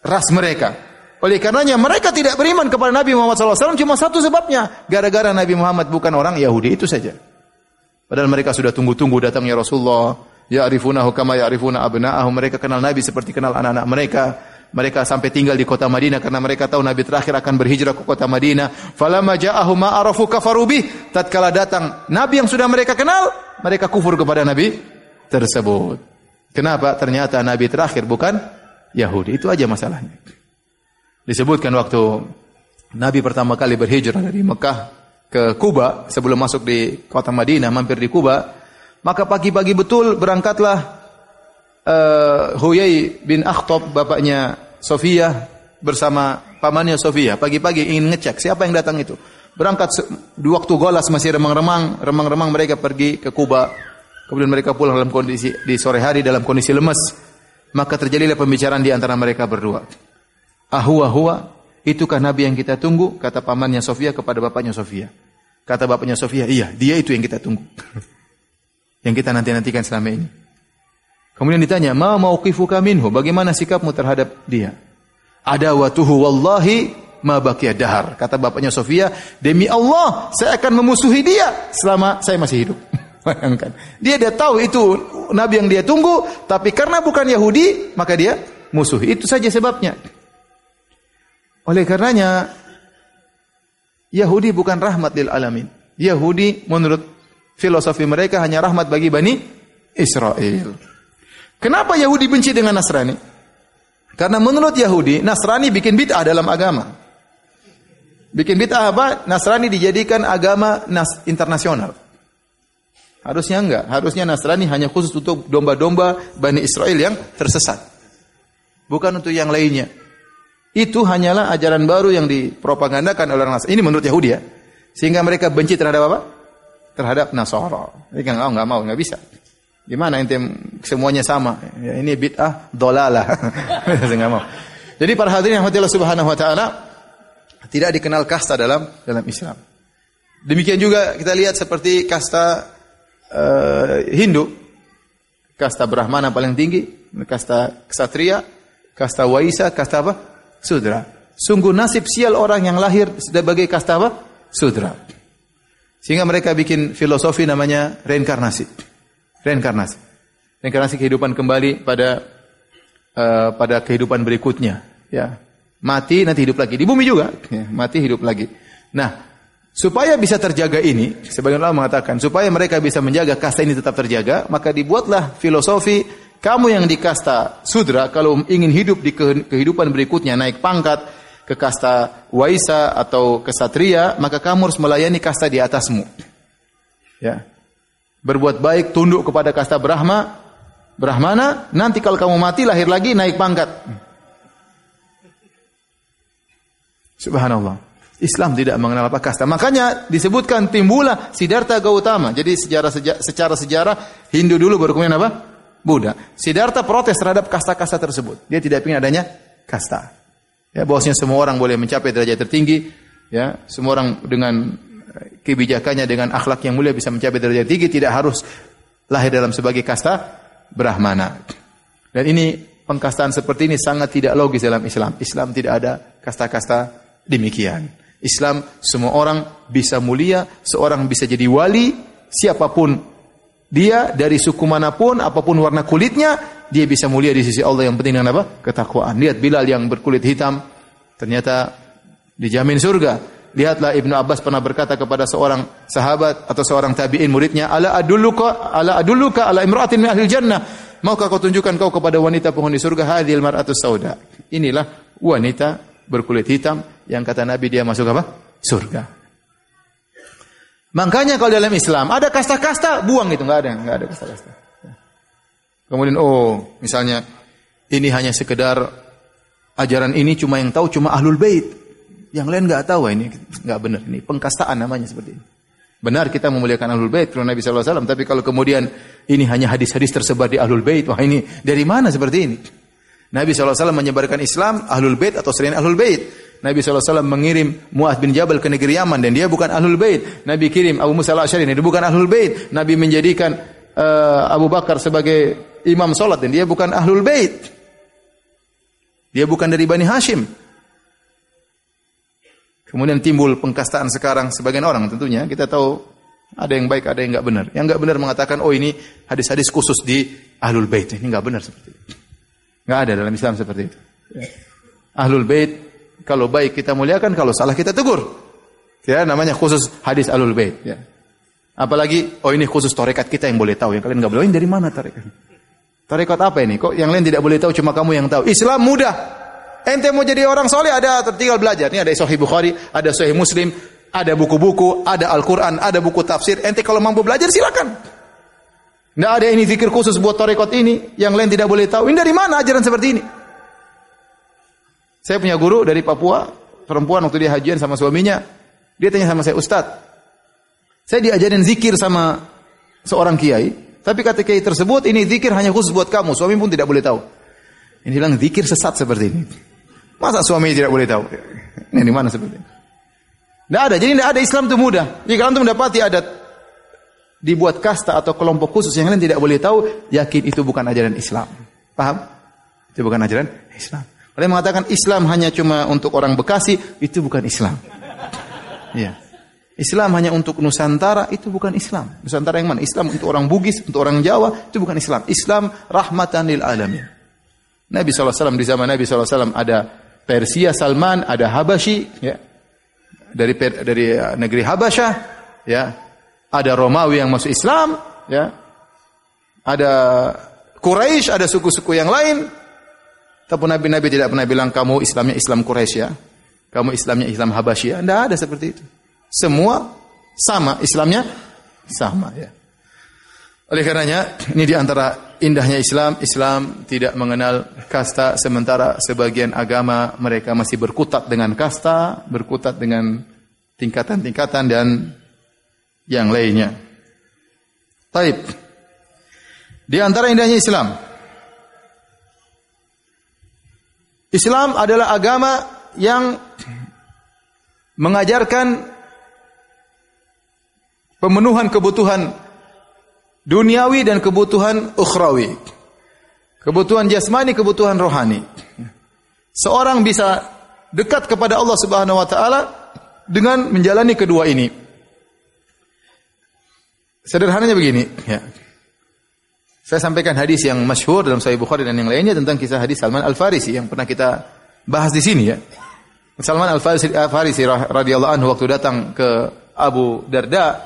ras mereka. Oleh karenanya mereka tidak beriman kepada Nabi Muhammad SAW cuma satu sebabnya. Gara-gara Nabi Muhammad bukan orang Yahudi itu saja. Padahal mereka sudah tunggu-tunggu datangnya Rasulullah. Ya Ya'rifunahu kama ya'rifuna abna'ahu. Mereka kenal Nabi seperti kenal anak-anak mereka. Mereka sampai tinggal di kota Madinah karena mereka tahu Nabi terakhir akan berhijrah ke kota Madinah. Falamma ja'ahum arafu kafarubi, kafarubi. Tatkala datang Nabi yang sudah mereka kenal, mereka kufur kepada Nabi tersebut. Kenapa? Ternyata Nabi terakhir bukan Yahudi. Itu aja masalahnya. Disebutkan waktu Nabi pertama kali berhijrah dari Mekah ke Kuba sebelum masuk di kota Madinah, mampir di Kuba, maka pagi-pagi betul berangkatlah uh, Huyai bin Akhtab bapaknya Sofia bersama pamannya Sofia pagi-pagi ingin ngecek siapa yang datang itu. Berangkat di waktu golas masih remang-remang, remang-remang mereka pergi ke Kuba. Kemudian mereka pulang dalam kondisi di sore hari dalam kondisi lemes. Maka terjadilah pembicaraan di antara mereka berdua. Ahwa hua itukah Nabi yang kita tunggu? Kata pamannya Sofia kepada bapaknya Sofia. Kata bapaknya Sofia, iya, dia itu yang kita tunggu. yang kita nanti-nantikan selama ini. Kemudian ditanya, "Ma mauqifuka minhu?" Bagaimana sikapmu terhadap dia? Ada watuhu wallahi ma baqiya dahar. Kata bapaknya Sofia, "Demi Allah, saya akan memusuhi dia selama saya masih hidup." Bayangkan. Dia dia tahu itu nabi yang dia tunggu, tapi karena bukan Yahudi, maka dia musuh. Itu saja sebabnya. Oleh karenanya Yahudi bukan rahmat lil alamin. Yahudi menurut filosofi mereka hanya rahmat bagi Bani Israel. Kenapa Yahudi benci dengan Nasrani? Karena menurut Yahudi, Nasrani bikin bid'ah dalam agama. Bikin bid'ah apa? Nasrani dijadikan agama nas internasional. Harusnya enggak. Harusnya Nasrani hanya khusus untuk domba-domba Bani Israel yang tersesat. Bukan untuk yang lainnya. Itu hanyalah ajaran baru yang dipropagandakan oleh Nasrani. Ini menurut Yahudi ya. Sehingga mereka benci terhadap apa? Terhadap Nasara. Mereka enggak, enggak mau, enggak bisa. Gimana ente semuanya sama? Ya, ini bid'ah dolalah. mau. Jadi para hadirin yang Allah Subhanahu wa taala tidak dikenal kasta dalam dalam Islam. Demikian juga kita lihat seperti kasta uh, Hindu, kasta Brahmana paling tinggi, kasta Ksatria, kasta Waisa, kasta apa? Sudra. Sungguh nasib sial orang yang lahir sebagai kasta apa? Sudra. Sehingga mereka bikin filosofi namanya reinkarnasi. Reinkarnasi. Reinkarnasi kehidupan kembali pada uh, pada kehidupan berikutnya. Ya. Mati nanti hidup lagi. Di bumi juga. Ya, mati hidup lagi. Nah, supaya bisa terjaga ini, sebagian ulama mengatakan, supaya mereka bisa menjaga kasta ini tetap terjaga, maka dibuatlah filosofi kamu yang di kasta sudra kalau ingin hidup di kehidupan berikutnya naik pangkat ke kasta waisa atau kesatria maka kamu harus melayani kasta di atasmu. Ya berbuat baik, tunduk kepada kasta Brahma, Brahmana, nanti kalau kamu mati lahir lagi naik pangkat. Subhanallah. Islam tidak mengenal apa kasta. Makanya disebutkan timbullah Siddhartha Gautama. Jadi sejarah seja, secara sejarah Hindu dulu baru kemudian apa? Buddha. Siddhartha protes terhadap kasta-kasta tersebut. Dia tidak ingin adanya kasta. Ya, bahwasanya semua orang boleh mencapai derajat tertinggi, ya, semua orang dengan kebijakannya dengan akhlak yang mulia bisa mencapai derajat tinggi tidak harus lahir dalam sebagai kasta Brahmana. Dan ini pengkastaan seperti ini sangat tidak logis dalam Islam. Islam tidak ada kasta-kasta demikian. Islam semua orang bisa mulia, seorang bisa jadi wali, siapapun dia dari suku manapun, apapun warna kulitnya, dia bisa mulia di sisi Allah yang penting dengan apa? Ketakwaan. Lihat Bilal yang berkulit hitam ternyata dijamin surga. Lihatlah Ibnu Abbas pernah berkata kepada seorang sahabat atau seorang tabi'in muridnya, "Ala adulluka ala adulluka ala imra'atin min ahli jannah?" Maukah kau tunjukkan kau kepada wanita penghuni surga hadhil mar'atu sauda? Inilah wanita berkulit hitam yang kata Nabi dia masuk apa? Surga. Makanya kalau dalam Islam ada kasta-kasta, buang itu nggak ada, nggak ada kasta-kasta. Kemudian oh, misalnya ini hanya sekedar ajaran ini cuma yang tahu cuma ahlul bait. Yang lain nggak tahu ini nggak benar ini pengkastaan namanya seperti ini. Benar kita memuliakan Ahlul Bait karena Nabi sallallahu alaihi wasallam, tapi kalau kemudian ini hanya hadis-hadis tersebar di Ahlul Bait, wah ini dari mana seperti ini? Nabi saw menyebarkan Islam Ahlul Bait atau selain Ahlul Bait. Nabi SAW mengirim Muadz bin Jabal ke negeri Yaman dan dia bukan Ahlul Bait. Nabi kirim Abu Musa al-Asyari dan dia bukan Ahlul Bait. Nabi menjadikan uh, Abu Bakar sebagai imam solat dan dia bukan Ahlul Bait. Dia bukan dari Bani Hashim. Kemudian timbul pengkastaan sekarang sebagian orang tentunya kita tahu ada yang baik ada yang nggak benar. Yang nggak benar mengatakan oh ini hadis-hadis khusus di ahlul bait ini nggak benar seperti itu. Nggak ada dalam Islam seperti itu. Ya. Ahlul bait kalau baik kita muliakan kalau salah kita tegur. Ya namanya khusus hadis ahlul bait. Ya. Apalagi oh ini khusus tarekat kita yang boleh tahu yang kalian nggak boleh. Oh, ini dari mana tarekat tarekat apa ini? Kok yang lain tidak boleh tahu cuma kamu yang tahu. Islam mudah. Ente mau jadi orang soleh ada tertinggal belajar. Ini ada Sahih Bukhari, ada Sahih Muslim, ada buku-buku, ada Al-Quran, ada buku tafsir. Ente kalau mampu belajar silakan. Tidak ada ini zikir khusus buat torekot ini yang lain tidak boleh tahu. Ini dari mana ajaran seperti ini? Saya punya guru dari Papua, perempuan waktu dia hajian sama suaminya. Dia tanya sama saya, Ustaz, saya diajarin zikir sama seorang kiai. Tapi kata kiai tersebut, ini zikir hanya khusus buat kamu. Suami pun tidak boleh tahu. Ini bilang zikir sesat seperti ini. Masa suami tidak boleh tahu? Ini mana sebetulnya Tidak ada. Jadi tidak ada Islam itu mudah. Jika antum mendapati adat dibuat kasta atau kelompok khusus yang lain tidak boleh tahu, yakin itu bukan ajaran Islam. Paham? Itu bukan ajaran Islam. Kalau yang mengatakan Islam hanya cuma untuk orang Bekasi, itu bukan Islam. Ya. Islam hanya untuk Nusantara, itu bukan Islam. Nusantara yang mana? Islam untuk orang Bugis, untuk orang Jawa, itu bukan Islam. Islam rahmatan lil alamin. Nabi SAW di zaman Nabi SAW ada Persia Salman, ada Habasyi ya. Dari dari eh, negeri Habasyah ya. Ada Romawi yang masuk Islam ya. Ada Quraisy, ada suku-suku yang lain. Tapi Nabi-Nabi tidak pernah bilang kamu Islamnya Islam Quraisy ya. Kamu Islamnya Islam Habasyah. Tidak ada seperti itu. Semua sama Islamnya sama ya. Oleh karenanya, ini di antara indahnya Islam, Islam tidak mengenal kasta sementara sebagian agama mereka masih berkutat dengan kasta, berkutat dengan tingkatan-tingkatan dan yang lainnya. Taib. Di antara indahnya Islam. Islam adalah agama yang mengajarkan pemenuhan kebutuhan duniawi dan kebutuhan ukhrawi. Kebutuhan jasmani, kebutuhan rohani. Seorang bisa dekat kepada Allah Subhanahu wa taala dengan menjalani kedua ini. Sederhananya begini, ya. Saya sampaikan hadis yang masyhur dalam Sahih Bukhari dan yang lainnya tentang kisah hadis Salman Al Farisi yang pernah kita bahas di sini ya. Salman Al Farisi, radhiyallahu anhu waktu datang ke Abu Darda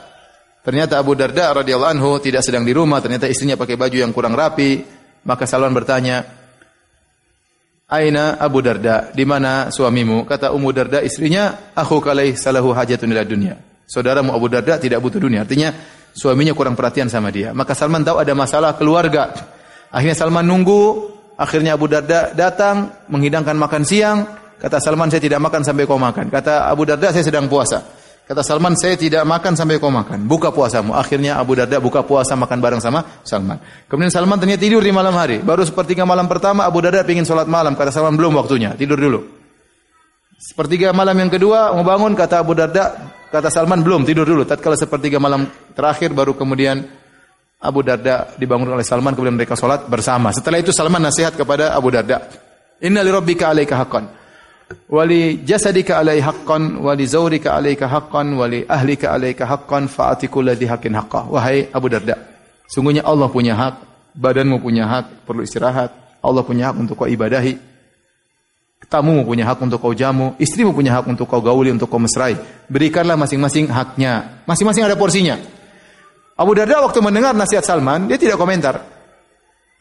Ternyata Abu Darda radhiyallahu anhu tidak sedang di rumah, ternyata istrinya pakai baju yang kurang rapi, maka Salman bertanya, "Aina Abu Darda? Di mana suamimu?" Kata Ummu Darda istrinya, "Aku kalai salahu hajatun ila dunya." Saudaramu Abu Darda tidak butuh dunia. Artinya suaminya kurang perhatian sama dia. Maka Salman tahu ada masalah keluarga. Akhirnya Salman nunggu, akhirnya Abu Darda datang menghidangkan makan siang. Kata Salman, "Saya tidak makan sampai kau makan." Kata Abu Darda, "Saya sedang puasa." Kata Salman, saya tidak makan sampai kau makan. Buka puasamu. Akhirnya Abu Darda buka puasa makan bareng sama Salman. Kemudian Salman ternyata tidur di malam hari. Baru sepertiga malam pertama Abu Darda ingin sholat malam. Kata Salman, belum waktunya. Tidur dulu. Sepertiga malam yang kedua, mau bangun. Kata Abu Darda, kata Salman, belum. Tidur dulu. Tatkala sepertiga malam terakhir, baru kemudian Abu Darda dibangun oleh Salman. Kemudian mereka sholat bersama. Setelah itu Salman nasihat kepada Abu Darda. Inna li rabbika alaika haqqan wali jasadika alai haqqan wali zaurika alaika haqqan wali ahlika alaika haqqan fa'atikul ladzi haqqin haqqah wahai Abu Darda sungguhnya Allah punya hak badanmu punya hak perlu istirahat Allah punya hak untuk kau ibadahi tamu punya hak untuk kau jamu istrimu punya hak untuk kau gauli untuk kau mesrai berikanlah masing-masing haknya masing-masing ada porsinya Abu Darda waktu mendengar nasihat Salman dia tidak komentar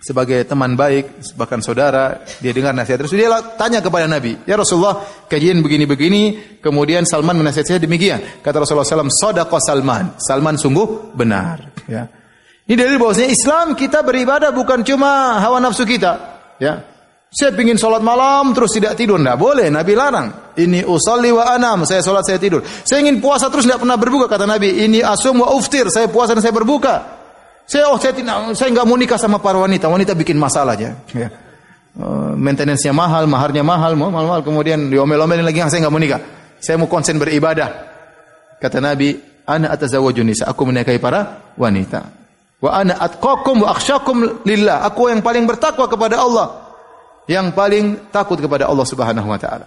sebagai teman baik, bahkan saudara, dia dengar nasihat terus dia tanya kepada Nabi, "Ya Rasulullah, kajian begini-begini." Kemudian Salman menasihat saya demikian. Kata Rasulullah SAW, "Sadaqa Salman." Salman sungguh benar, ya. Ini dari bahwasanya Islam kita beribadah bukan cuma hawa nafsu kita, ya. Saya pingin sholat malam terus tidak tidur, tidak boleh. Nabi larang. Ini usalli wa anam. Saya sholat saya tidur. Saya ingin puasa terus tidak pernah berbuka kata Nabi. Ini asum wa uftir. Saya puasa dan saya berbuka. Saya oh saya tidak saya nggak mau nikah sama para wanita. Wanita bikin masalah aja. Ya. Uh, mahal, maharnya mahal, mahal, mahal. Kemudian diomel-omelin lagi, yang ah, saya nggak mau nikah. Saya mau konsen beribadah. Kata Nabi, ana atazawwaju nisa. Aku menikahi para wanita. Wa ana atqakum wa akhsyakum lillah. Aku yang paling bertakwa kepada Allah. Yang paling takut kepada Allah Subhanahu wa taala.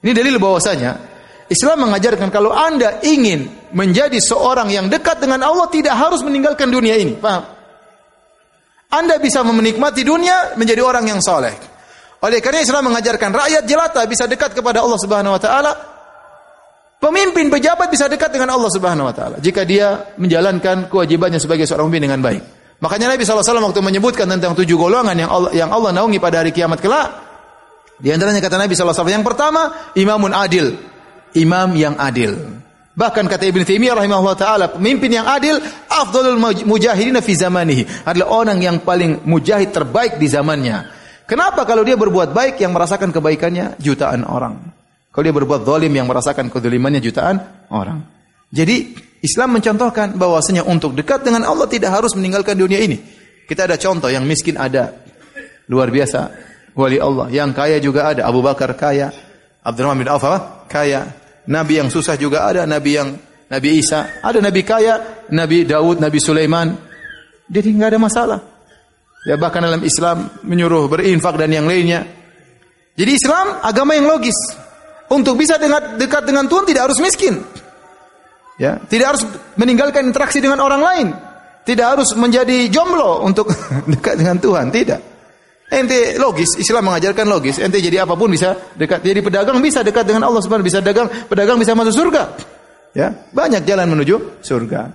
Ini dalil bahwasanya Islam mengajarkan kalau Anda ingin menjadi seorang yang dekat dengan Allah tidak harus meninggalkan dunia ini. Paham? Anda bisa menikmati dunia menjadi orang yang soleh. Oleh karena Islam mengajarkan rakyat jelata bisa dekat kepada Allah Subhanahu wa taala. Pemimpin pejabat bisa dekat dengan Allah Subhanahu wa taala jika dia menjalankan kewajibannya sebagai seorang pemimpin dengan baik. Makanya Nabi SAW waktu menyebutkan tentang tujuh golongan yang Allah, yang Allah naungi pada hari kiamat kelak, di antaranya kata Nabi SAW, yang pertama, imamun adil imam yang adil. Bahkan kata Ibn Taimiyah rahimahullah taala, pemimpin yang adil afdalul mujahidin fi zamanihi adalah orang yang paling mujahid terbaik di zamannya. Kenapa kalau dia berbuat baik yang merasakan kebaikannya jutaan orang. Kalau dia berbuat zalim yang merasakan kezalimannya jutaan orang. Jadi Islam mencontohkan bahwasanya untuk dekat dengan Allah tidak harus meninggalkan dunia ini. Kita ada contoh yang miskin ada luar biasa wali Allah, yang kaya juga ada Abu Bakar kaya, Abdurrahman bin Auf kaya, nabi yang susah juga ada, nabi yang Nabi Isa, ada nabi kaya, Nabi Daud, Nabi Sulaiman. Jadi nggak ada masalah. Ya bahkan dalam Islam menyuruh berinfak dan yang lainnya. Jadi Islam agama yang logis. Untuk bisa dekat, dekat dengan Tuhan tidak harus miskin. Ya, tidak harus meninggalkan interaksi dengan orang lain. Tidak harus menjadi jomblo untuk dekat dengan Tuhan, tidak. Ente logis, Islam mengajarkan logis. Ente jadi apapun bisa dekat. Jadi pedagang bisa dekat dengan Allah Subhanahu bisa dagang, pedagang bisa masuk surga. Ya, banyak jalan menuju surga.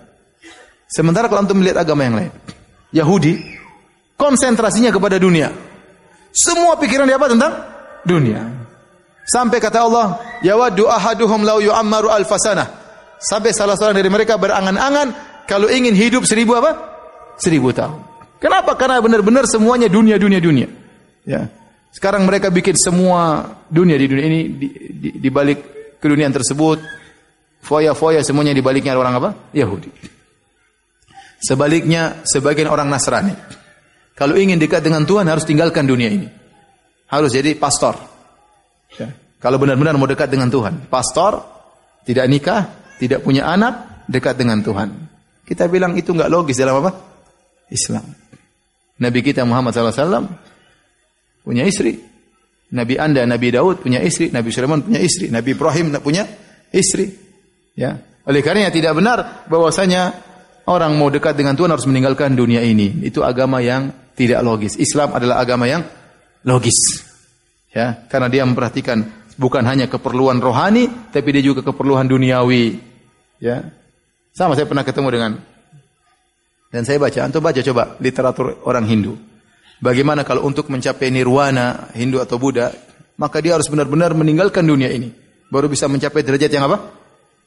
Sementara kalau antum melihat agama yang lain, Yahudi konsentrasinya kepada dunia. Semua pikiran dia apa tentang dunia. Sampai kata Allah, ya "Yawaddu ahaduhum law yu'ammaru alfasana, Sampai salah seorang dari mereka berangan-angan kalau ingin hidup seribu apa? Seribu tahun. Kenapa? Karena benar-benar semuanya dunia, dunia, dunia. Ya. Sekarang mereka bikin semua dunia di dunia ini di, di, di balik keduniaan tersebut foya-foya semuanya di baliknya orang apa? Yahudi. Sebaliknya sebagian orang Nasrani. Kalau ingin dekat dengan Tuhan harus tinggalkan dunia ini. Harus jadi pastor. Ya. Kalau benar-benar mau dekat dengan Tuhan, pastor tidak nikah, tidak punya anak, dekat dengan Tuhan. Kita bilang itu nggak logis dalam apa? Islam. Nabi kita Muhammad SAW punya istri. Nabi Anda, Nabi Daud punya istri, Nabi Sulaiman punya istri, Nabi Ibrahim punya istri. Ya. Oleh karenanya tidak benar bahwasanya orang mau dekat dengan Tuhan harus meninggalkan dunia ini. Itu agama yang tidak logis. Islam adalah agama yang logis. Ya, karena dia memperhatikan bukan hanya keperluan rohani, tapi dia juga keperluan duniawi. Ya. Sama saya pernah ketemu dengan dan saya baca, antum baca coba literatur orang Hindu. Bagaimana kalau untuk mencapai nirwana Hindu atau Buddha, maka dia harus benar-benar meninggalkan dunia ini. Baru bisa mencapai derajat yang apa?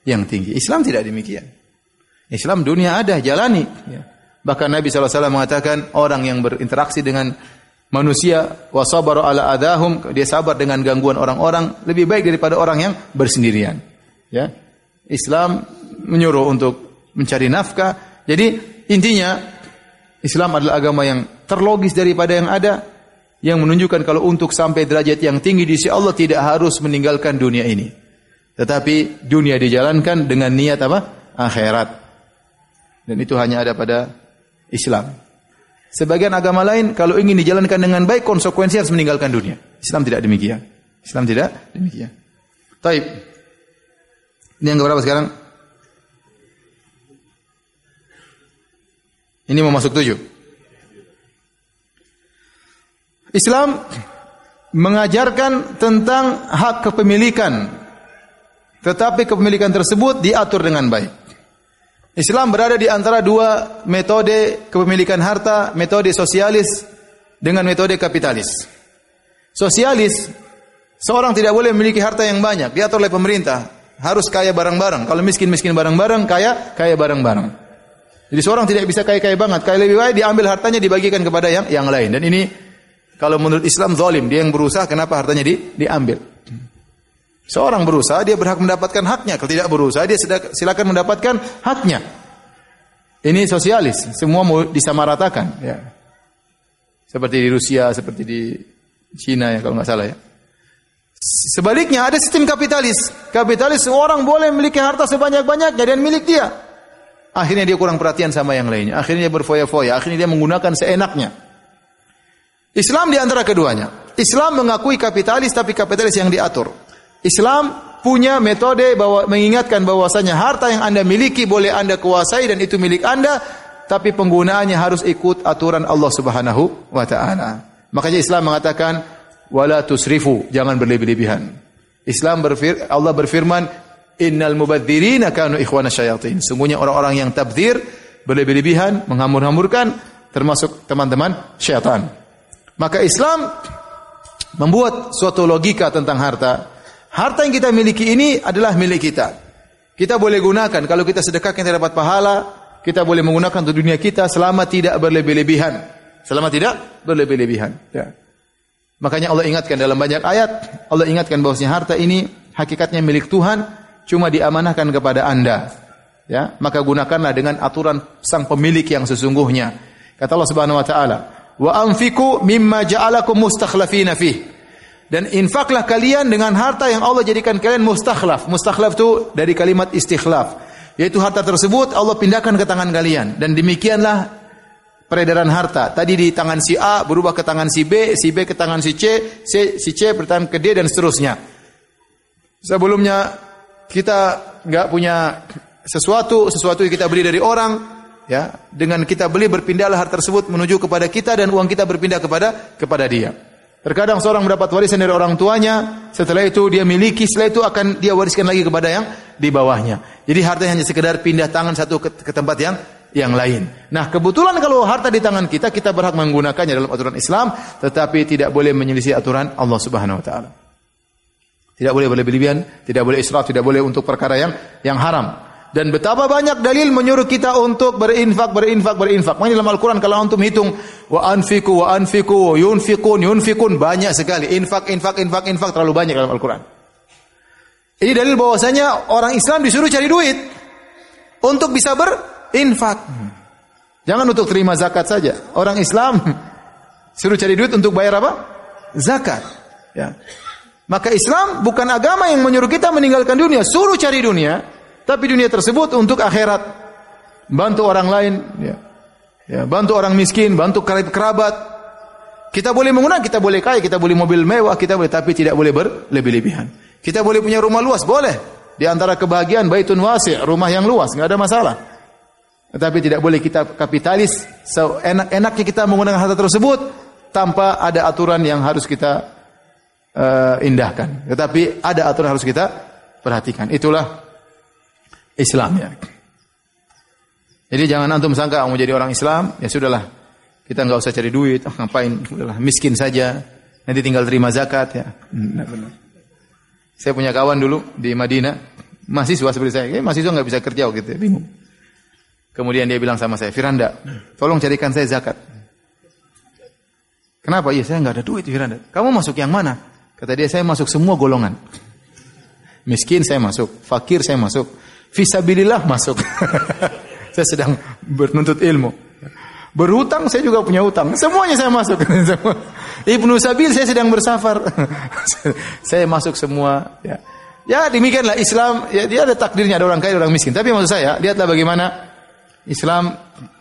Yang tinggi. Islam tidak demikian. Islam dunia ada, jalani. Ya. Bahkan Nabi SAW mengatakan, orang yang berinteraksi dengan manusia, wasabaru ala adahum, dia sabar dengan gangguan orang-orang, lebih baik daripada orang yang bersendirian. Ya. Islam menyuruh untuk mencari nafkah. Jadi intinya Islam adalah agama yang terlogis daripada yang ada yang menunjukkan kalau untuk sampai derajat yang tinggi di sisi Allah tidak harus meninggalkan dunia ini. Tetapi dunia dijalankan dengan niat apa? Akhirat. Dan itu hanya ada pada Islam. Sebagian agama lain kalau ingin dijalankan dengan baik konsekuensi harus meninggalkan dunia. Islam tidak demikian. Islam tidak demikian. Taib. Ini yang berapa sekarang? Ini mau masuk tujuh. Islam mengajarkan tentang hak kepemilikan. Tetapi kepemilikan tersebut diatur dengan baik. Islam berada di antara dua metode kepemilikan harta, metode sosialis dengan metode kapitalis. Sosialis, seorang tidak boleh memiliki harta yang banyak, diatur oleh pemerintah. Harus kaya bareng-bareng. Kalau miskin-miskin bareng-bareng, kaya kaya bareng-bareng. Jadi seorang tidak bisa kaya-kaya banget. Kaya lebih baik diambil hartanya dibagikan kepada yang yang lain. Dan ini kalau menurut Islam zalim, dia yang berusaha kenapa hartanya di, diambil. Seorang berusaha dia berhak mendapatkan haknya. Kalau tidak berusaha dia silakan mendapatkan haknya. Ini sosialis, semua mau disamaratakan ya. Seperti di Rusia, seperti di Cina ya kalau nggak salah ya. Sebaliknya ada sistem kapitalis. Kapitalis seorang boleh memiliki harta sebanyak-banyaknya dan milik dia. Akhirnya dia kurang perhatian sama yang lainnya. Akhirnya dia berfoya-foya. Akhirnya dia menggunakan seenaknya. Islam di antara keduanya. Islam mengakui kapitalis tapi kapitalis yang diatur. Islam punya metode bahwa mengingatkan bahwasanya harta yang Anda miliki boleh Anda kuasai dan itu milik Anda, tapi penggunaannya harus ikut aturan Allah Subhanahu wa taala. Makanya Islam mengatakan wala tusrifu, jangan berlebih-lebihan. Islam berfir, Allah berfirman innal mubadzirina kanu ikhwana syayatin. Sungguhnya orang-orang yang tabdzir berlebih-lebihan, menghambur-hamburkan termasuk teman-teman syaitan. Maka Islam membuat suatu logika tentang harta. Harta yang kita miliki ini adalah milik kita. Kita boleh gunakan kalau kita sedekah kita dapat pahala, kita boleh menggunakan untuk dunia kita selama tidak berlebih-lebihan. Selama tidak berlebih-lebihan. Ya. Makanya Allah ingatkan dalam banyak ayat, Allah ingatkan bahwasanya harta ini hakikatnya milik Tuhan cuma diamanahkan kepada Anda. Ya, maka gunakanlah dengan aturan sang pemilik yang sesungguhnya. Kata Allah Subhanahu wa taala, "Wa anfiqu mimma ja'alakum mustakhlafina Dan infaklah kalian dengan harta yang Allah jadikan kalian mustakhlaf. Mustakhlaf itu dari kalimat istikhlaf, yaitu harta tersebut Allah pindahkan ke tangan kalian dan demikianlah peredaran harta. Tadi di tangan si A berubah ke tangan si B, si B ke tangan si C, si, si C bertahan ke D dan seterusnya. Sebelumnya kita nggak punya sesuatu, sesuatu yang kita beli dari orang, ya dengan kita beli berpindahlah harta tersebut menuju kepada kita dan uang kita berpindah kepada kepada dia. Terkadang seorang mendapat warisan dari orang tuanya, setelah itu dia miliki, setelah itu akan dia wariskan lagi kepada yang di bawahnya. Jadi harta hanya sekedar pindah tangan satu ke, ke tempat yang yang lain. Nah, kebetulan kalau harta di tangan kita, kita berhak menggunakannya dalam aturan Islam, tetapi tidak boleh menyelisih aturan Allah Subhanahu wa taala. Tidak boleh berlebihan, belian tidak boleh israf, tidak boleh untuk perkara yang yang haram. Dan betapa banyak dalil menyuruh kita untuk berinfak, berinfak, berinfak. Makanya dalam Al-Quran kalau untuk hitung wa anfiku, wa anfiku, yunfikun, yunfikun banyak sekali. Infak, infak, infak, infak terlalu banyak dalam Al-Quran. Ini dalil bahwasanya orang Islam disuruh cari duit untuk bisa berinfak. Jangan untuk terima zakat saja. Orang Islam suruh cari duit untuk bayar apa? Zakat. Ya. Maka Islam bukan agama yang menyuruh kita meninggalkan dunia, suruh cari dunia, tapi dunia tersebut untuk akhirat. Bantu orang lain, ya. ya bantu orang miskin, bantu kerabat. Kita boleh menggunakan, kita boleh kaya, kita boleh mobil mewah, kita boleh tapi tidak boleh berlebih-lebihan. Kita boleh punya rumah luas, boleh. Di antara kebahagiaan baitun wasi', rumah yang luas, nggak ada masalah. Tetapi tidak boleh kita kapitalis so, enak-enaknya kita menggunakan harta tersebut tanpa ada aturan yang harus kita uh, indahkan. Tetapi ada aturan harus kita perhatikan. Itulah Islam ya. Jadi jangan antum sangka mau jadi orang Islam, ya sudahlah. Kita nggak usah cari duit, oh, ngapain? Udahlah, miskin saja. Nanti tinggal terima zakat ya. Benar, benar. Saya punya kawan dulu di Madinah, mahasiswa seperti saya. Eh, mahasiswa nggak bisa kerja gitu, ya, bingung. Kemudian dia bilang sama saya, Firanda, tolong carikan saya zakat. Kenapa? Iya, saya nggak ada duit, Firanda. Kamu masuk yang mana? Kata dia, saya masuk semua golongan. Miskin saya masuk, fakir saya masuk, visabilillah masuk. saya sedang bertuntut ilmu. Berhutang saya juga punya hutang. Semuanya saya masuk. Ibnu Sabil saya sedang bersafar. saya masuk semua. Ya. ya demikianlah Islam. Ya, dia ada takdirnya ada orang kaya ada orang miskin. Tapi maksud saya lihatlah bagaimana Islam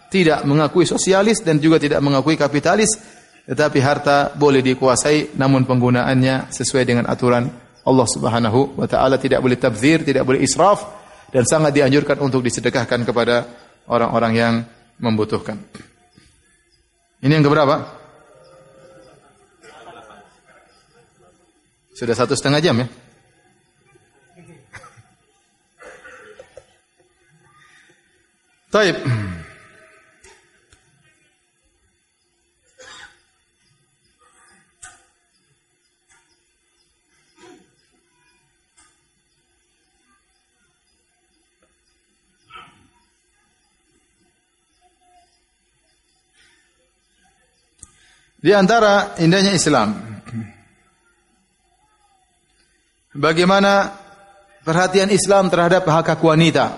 tidak mengakui sosialis dan juga tidak mengakui kapitalis tetapi harta boleh dikuasai namun penggunaannya sesuai dengan aturan Allah Subhanahu wa taala tidak boleh tabzir, tidak boleh israf dan sangat dianjurkan untuk disedekahkan kepada orang-orang yang membutuhkan. Ini yang keberapa? Sudah satu setengah jam ya? Taib. Di antara indahnya Islam, bagaimana perhatian Islam terhadap hak hak wanita.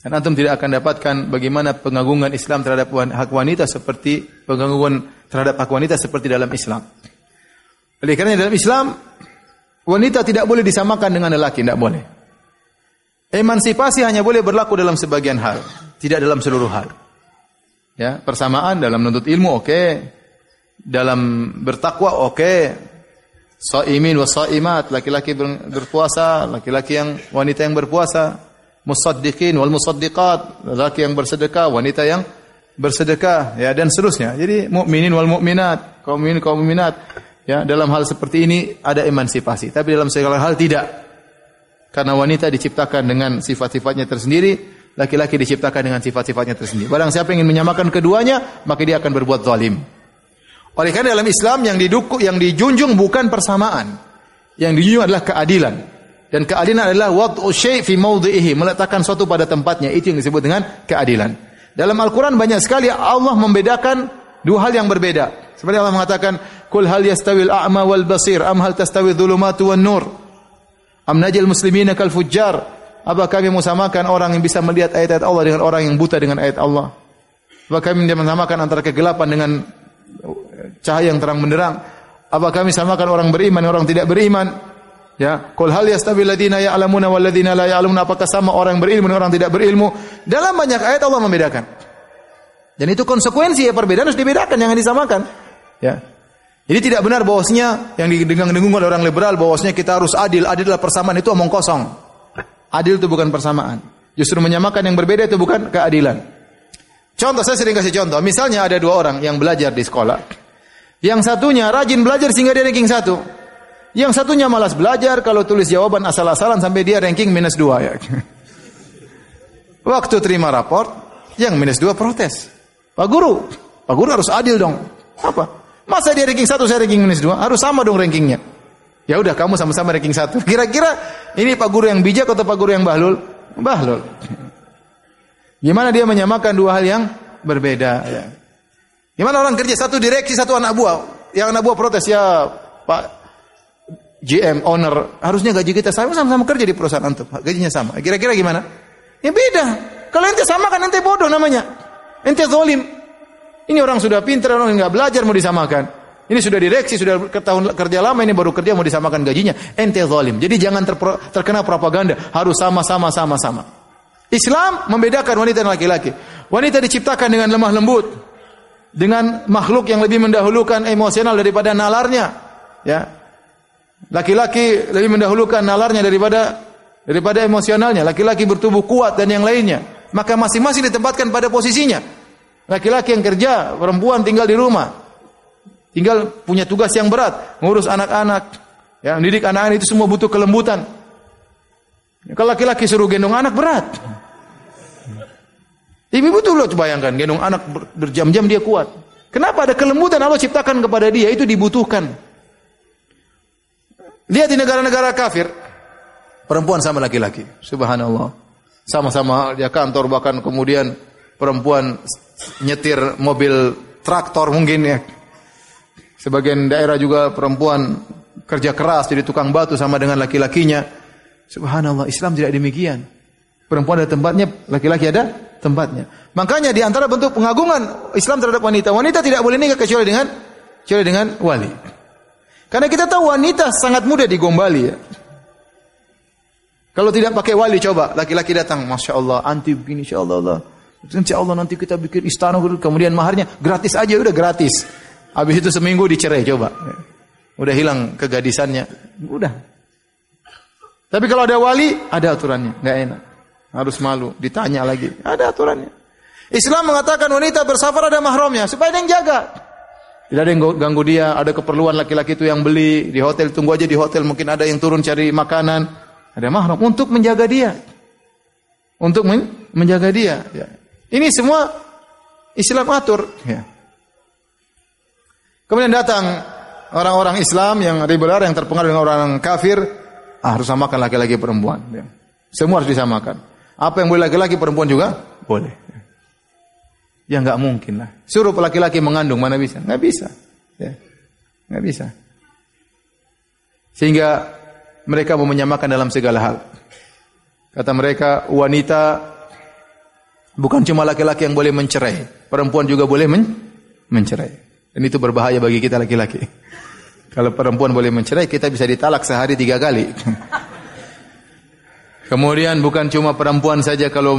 Dan antum tidak akan dapatkan bagaimana pengagungan Islam terhadap hak wanita seperti pengagungan terhadap hak wanita seperti dalam Islam. Oleh kerana dalam Islam wanita tidak boleh disamakan dengan lelaki, tidak boleh. Emansipasi hanya boleh berlaku dalam sebagian hal, tidak dalam seluruh hal. Ya, persamaan dalam menuntut ilmu oke, dalam bertakwa oke okay. saimin wa saimat laki-laki berpuasa laki-laki yang wanita yang berpuasa musaddiqin wal musaddiqat laki yang bersedekah wanita yang bersedekah ya dan seterusnya jadi mukminin wal mukminat kaum mukminin kaum mukminat ya dalam hal seperti ini ada emansipasi tapi dalam segala hal tidak karena wanita diciptakan dengan sifat-sifatnya tersendiri laki-laki diciptakan dengan sifat-sifatnya tersendiri barang siapa ingin menyamakan keduanya maka dia akan berbuat zalim oleh karena dalam Islam yang didukung yang dijunjung bukan persamaan. Yang dijunjung adalah keadilan. Dan keadilan adalah wad'u syai' fi mawdhihi, meletakkan suatu pada tempatnya. Itu yang disebut dengan keadilan. Dalam Al-Qur'an banyak sekali Allah membedakan dua hal yang berbeda. Seperti Allah mengatakan, "Qul hal yastawil a'ma wal basir am hal tastawi dhulumatu wan nur?" Am najal muslimina kal fujjar? Apa kami musamakan orang yang bisa melihat ayat-ayat Allah dengan orang yang buta dengan ayat Allah? Apa kami menyamakan antara kegelapan dengan cahaya yang terang benderang. Apa kami samakan orang beriman orang tidak beriman? Ya, qul hal yastawi alladziina ya'lamuuna wal ladziina la ya'lamuuna? apakah sama orang berilmu dan orang tidak berilmu? Dalam banyak ayat Allah membedakan. Dan itu konsekuensi ya perbedaan harus dibedakan, jangan disamakan. Ya. Jadi tidak benar bahwasanya yang didengung-dengung oleh orang liberal bahwasanya kita harus adil. Adil adalah persamaan itu omong kosong. Adil itu bukan persamaan. Justru menyamakan yang berbeda itu bukan keadilan. Contoh saya sering kasih contoh. Misalnya ada dua orang yang belajar di sekolah. Yang satunya rajin belajar sehingga dia ranking satu. Yang satunya malas belajar kalau tulis jawaban asal-asalan sampai dia ranking minus dua ya. Waktu terima raport, yang minus dua protes. Pak Guru, Pak Guru harus adil dong. Apa? Masa dia ranking satu, saya ranking minus dua? Harus sama dong rankingnya. Ya udah kamu sama-sama ranking satu. Kira-kira ini Pak Guru yang bijak atau Pak Guru yang bahlul? Bahlul. Gimana dia menyamakan dua hal yang berbeda? Ya. Gimana orang kerja satu direksi satu anak buah, yang anak buah protes ya Pak GM owner harusnya gaji kita sama sama-sama kerja di perusahaan antum gajinya sama kira-kira gimana ya beda kalau ente sama kan ente bodoh namanya ente zolim ini orang sudah pintar orang nggak belajar mau disamakan ini sudah direksi sudah tahun kerja lama ini baru kerja mau disamakan gajinya ente zolim jadi jangan terkena propaganda harus sama sama sama sama Islam membedakan wanita dan laki-laki wanita diciptakan dengan lemah lembut dengan makhluk yang lebih mendahulukan emosional daripada nalarnya, ya. Laki-laki lebih mendahulukan nalarnya daripada daripada emosionalnya. Laki-laki bertubuh kuat dan yang lainnya. Maka masing-masing ditempatkan pada posisinya. Laki-laki yang kerja, perempuan tinggal di rumah. Tinggal punya tugas yang berat, ngurus anak-anak, ya, mendidik anak-anak itu semua butuh kelembutan. Kalau laki-laki suruh gendong anak berat. Ibu loh coba bayangkan gendong anak berjam-jam dia kuat. Kenapa ada kelembutan Allah ciptakan kepada dia itu dibutuhkan. Lihat di negara-negara kafir perempuan sama laki-laki. Subhanallah. Sama-sama dia kantor bahkan kemudian perempuan nyetir mobil traktor mungkin ya. Sebagian daerah juga perempuan kerja keras jadi tukang batu sama dengan laki-lakinya. Subhanallah, Islam tidak demikian. Perempuan ada tempatnya, laki-laki ada tempatnya. Makanya di antara bentuk pengagungan Islam terhadap wanita, wanita tidak boleh nikah kecuali dengan kecuali dengan wali. Karena kita tahu wanita sangat mudah digombali ya. Kalau tidak pakai wali coba laki-laki datang, masya Allah, anti begini, insya Allah, Allah. Insya Allah nanti kita bikin istana kemudian maharnya gratis aja udah gratis. Habis itu seminggu dicerai coba. Udah hilang kegadisannya. Udah. Tapi kalau ada wali, ada aturannya, nggak enak harus malu. Ditanya lagi, ada aturannya. Islam mengatakan wanita bersafar ada mahramnya supaya ada yang jaga. Tidak ada yang ganggu dia, ada keperluan laki-laki itu yang beli di hotel, tunggu aja di hotel mungkin ada yang turun cari makanan. Ada mahram untuk menjaga dia. Untuk men menjaga dia, ya. Ini semua Islam atur, ya. Kemudian datang orang-orang Islam yang reguler yang terpengaruh dengan orang kafir, ah, harus samakan laki-laki perempuan, ya. Semua harus disamakan. Apa yang boleh laki-laki, perempuan juga? Boleh. Ya nggak mungkin lah. Suruh laki-laki mengandung, mana bisa? Nggak bisa. Ya. Nggak bisa. Sehingga mereka mau menyamakan dalam segala hal. Kata mereka, wanita bukan cuma laki-laki yang boleh mencerai, perempuan juga boleh men mencerai. Dan itu berbahaya bagi kita laki-laki. Kalau perempuan boleh mencerai, kita bisa ditalak sehari tiga kali. Kemudian bukan cuma perempuan saja kalau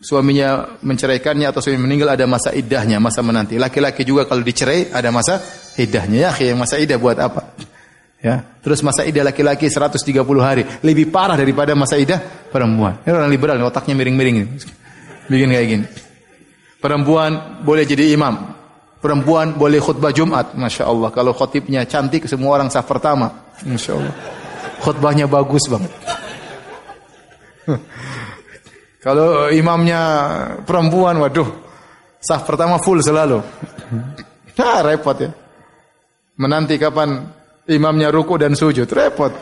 suaminya menceraikannya atau suami meninggal ada masa iddahnya, masa menanti. Laki-laki juga kalau dicerai ada masa iddahnya. Ya, yang masa iddah buat apa? Ya. Terus masa iddah laki-laki 130 hari, lebih parah daripada masa iddah perempuan. Ini orang liberal, otaknya miring-miring. Bikin kayak gini. Perempuan boleh jadi imam. Perempuan boleh khutbah Jumat. Masya Allah. Kalau khotibnya cantik, semua orang sah pertama. Masya Allah. Khutbahnya bagus banget. Kalau imamnya perempuan, waduh, sah pertama full selalu. Nah, repot ya. Menanti kapan imamnya ruku dan sujud, repot.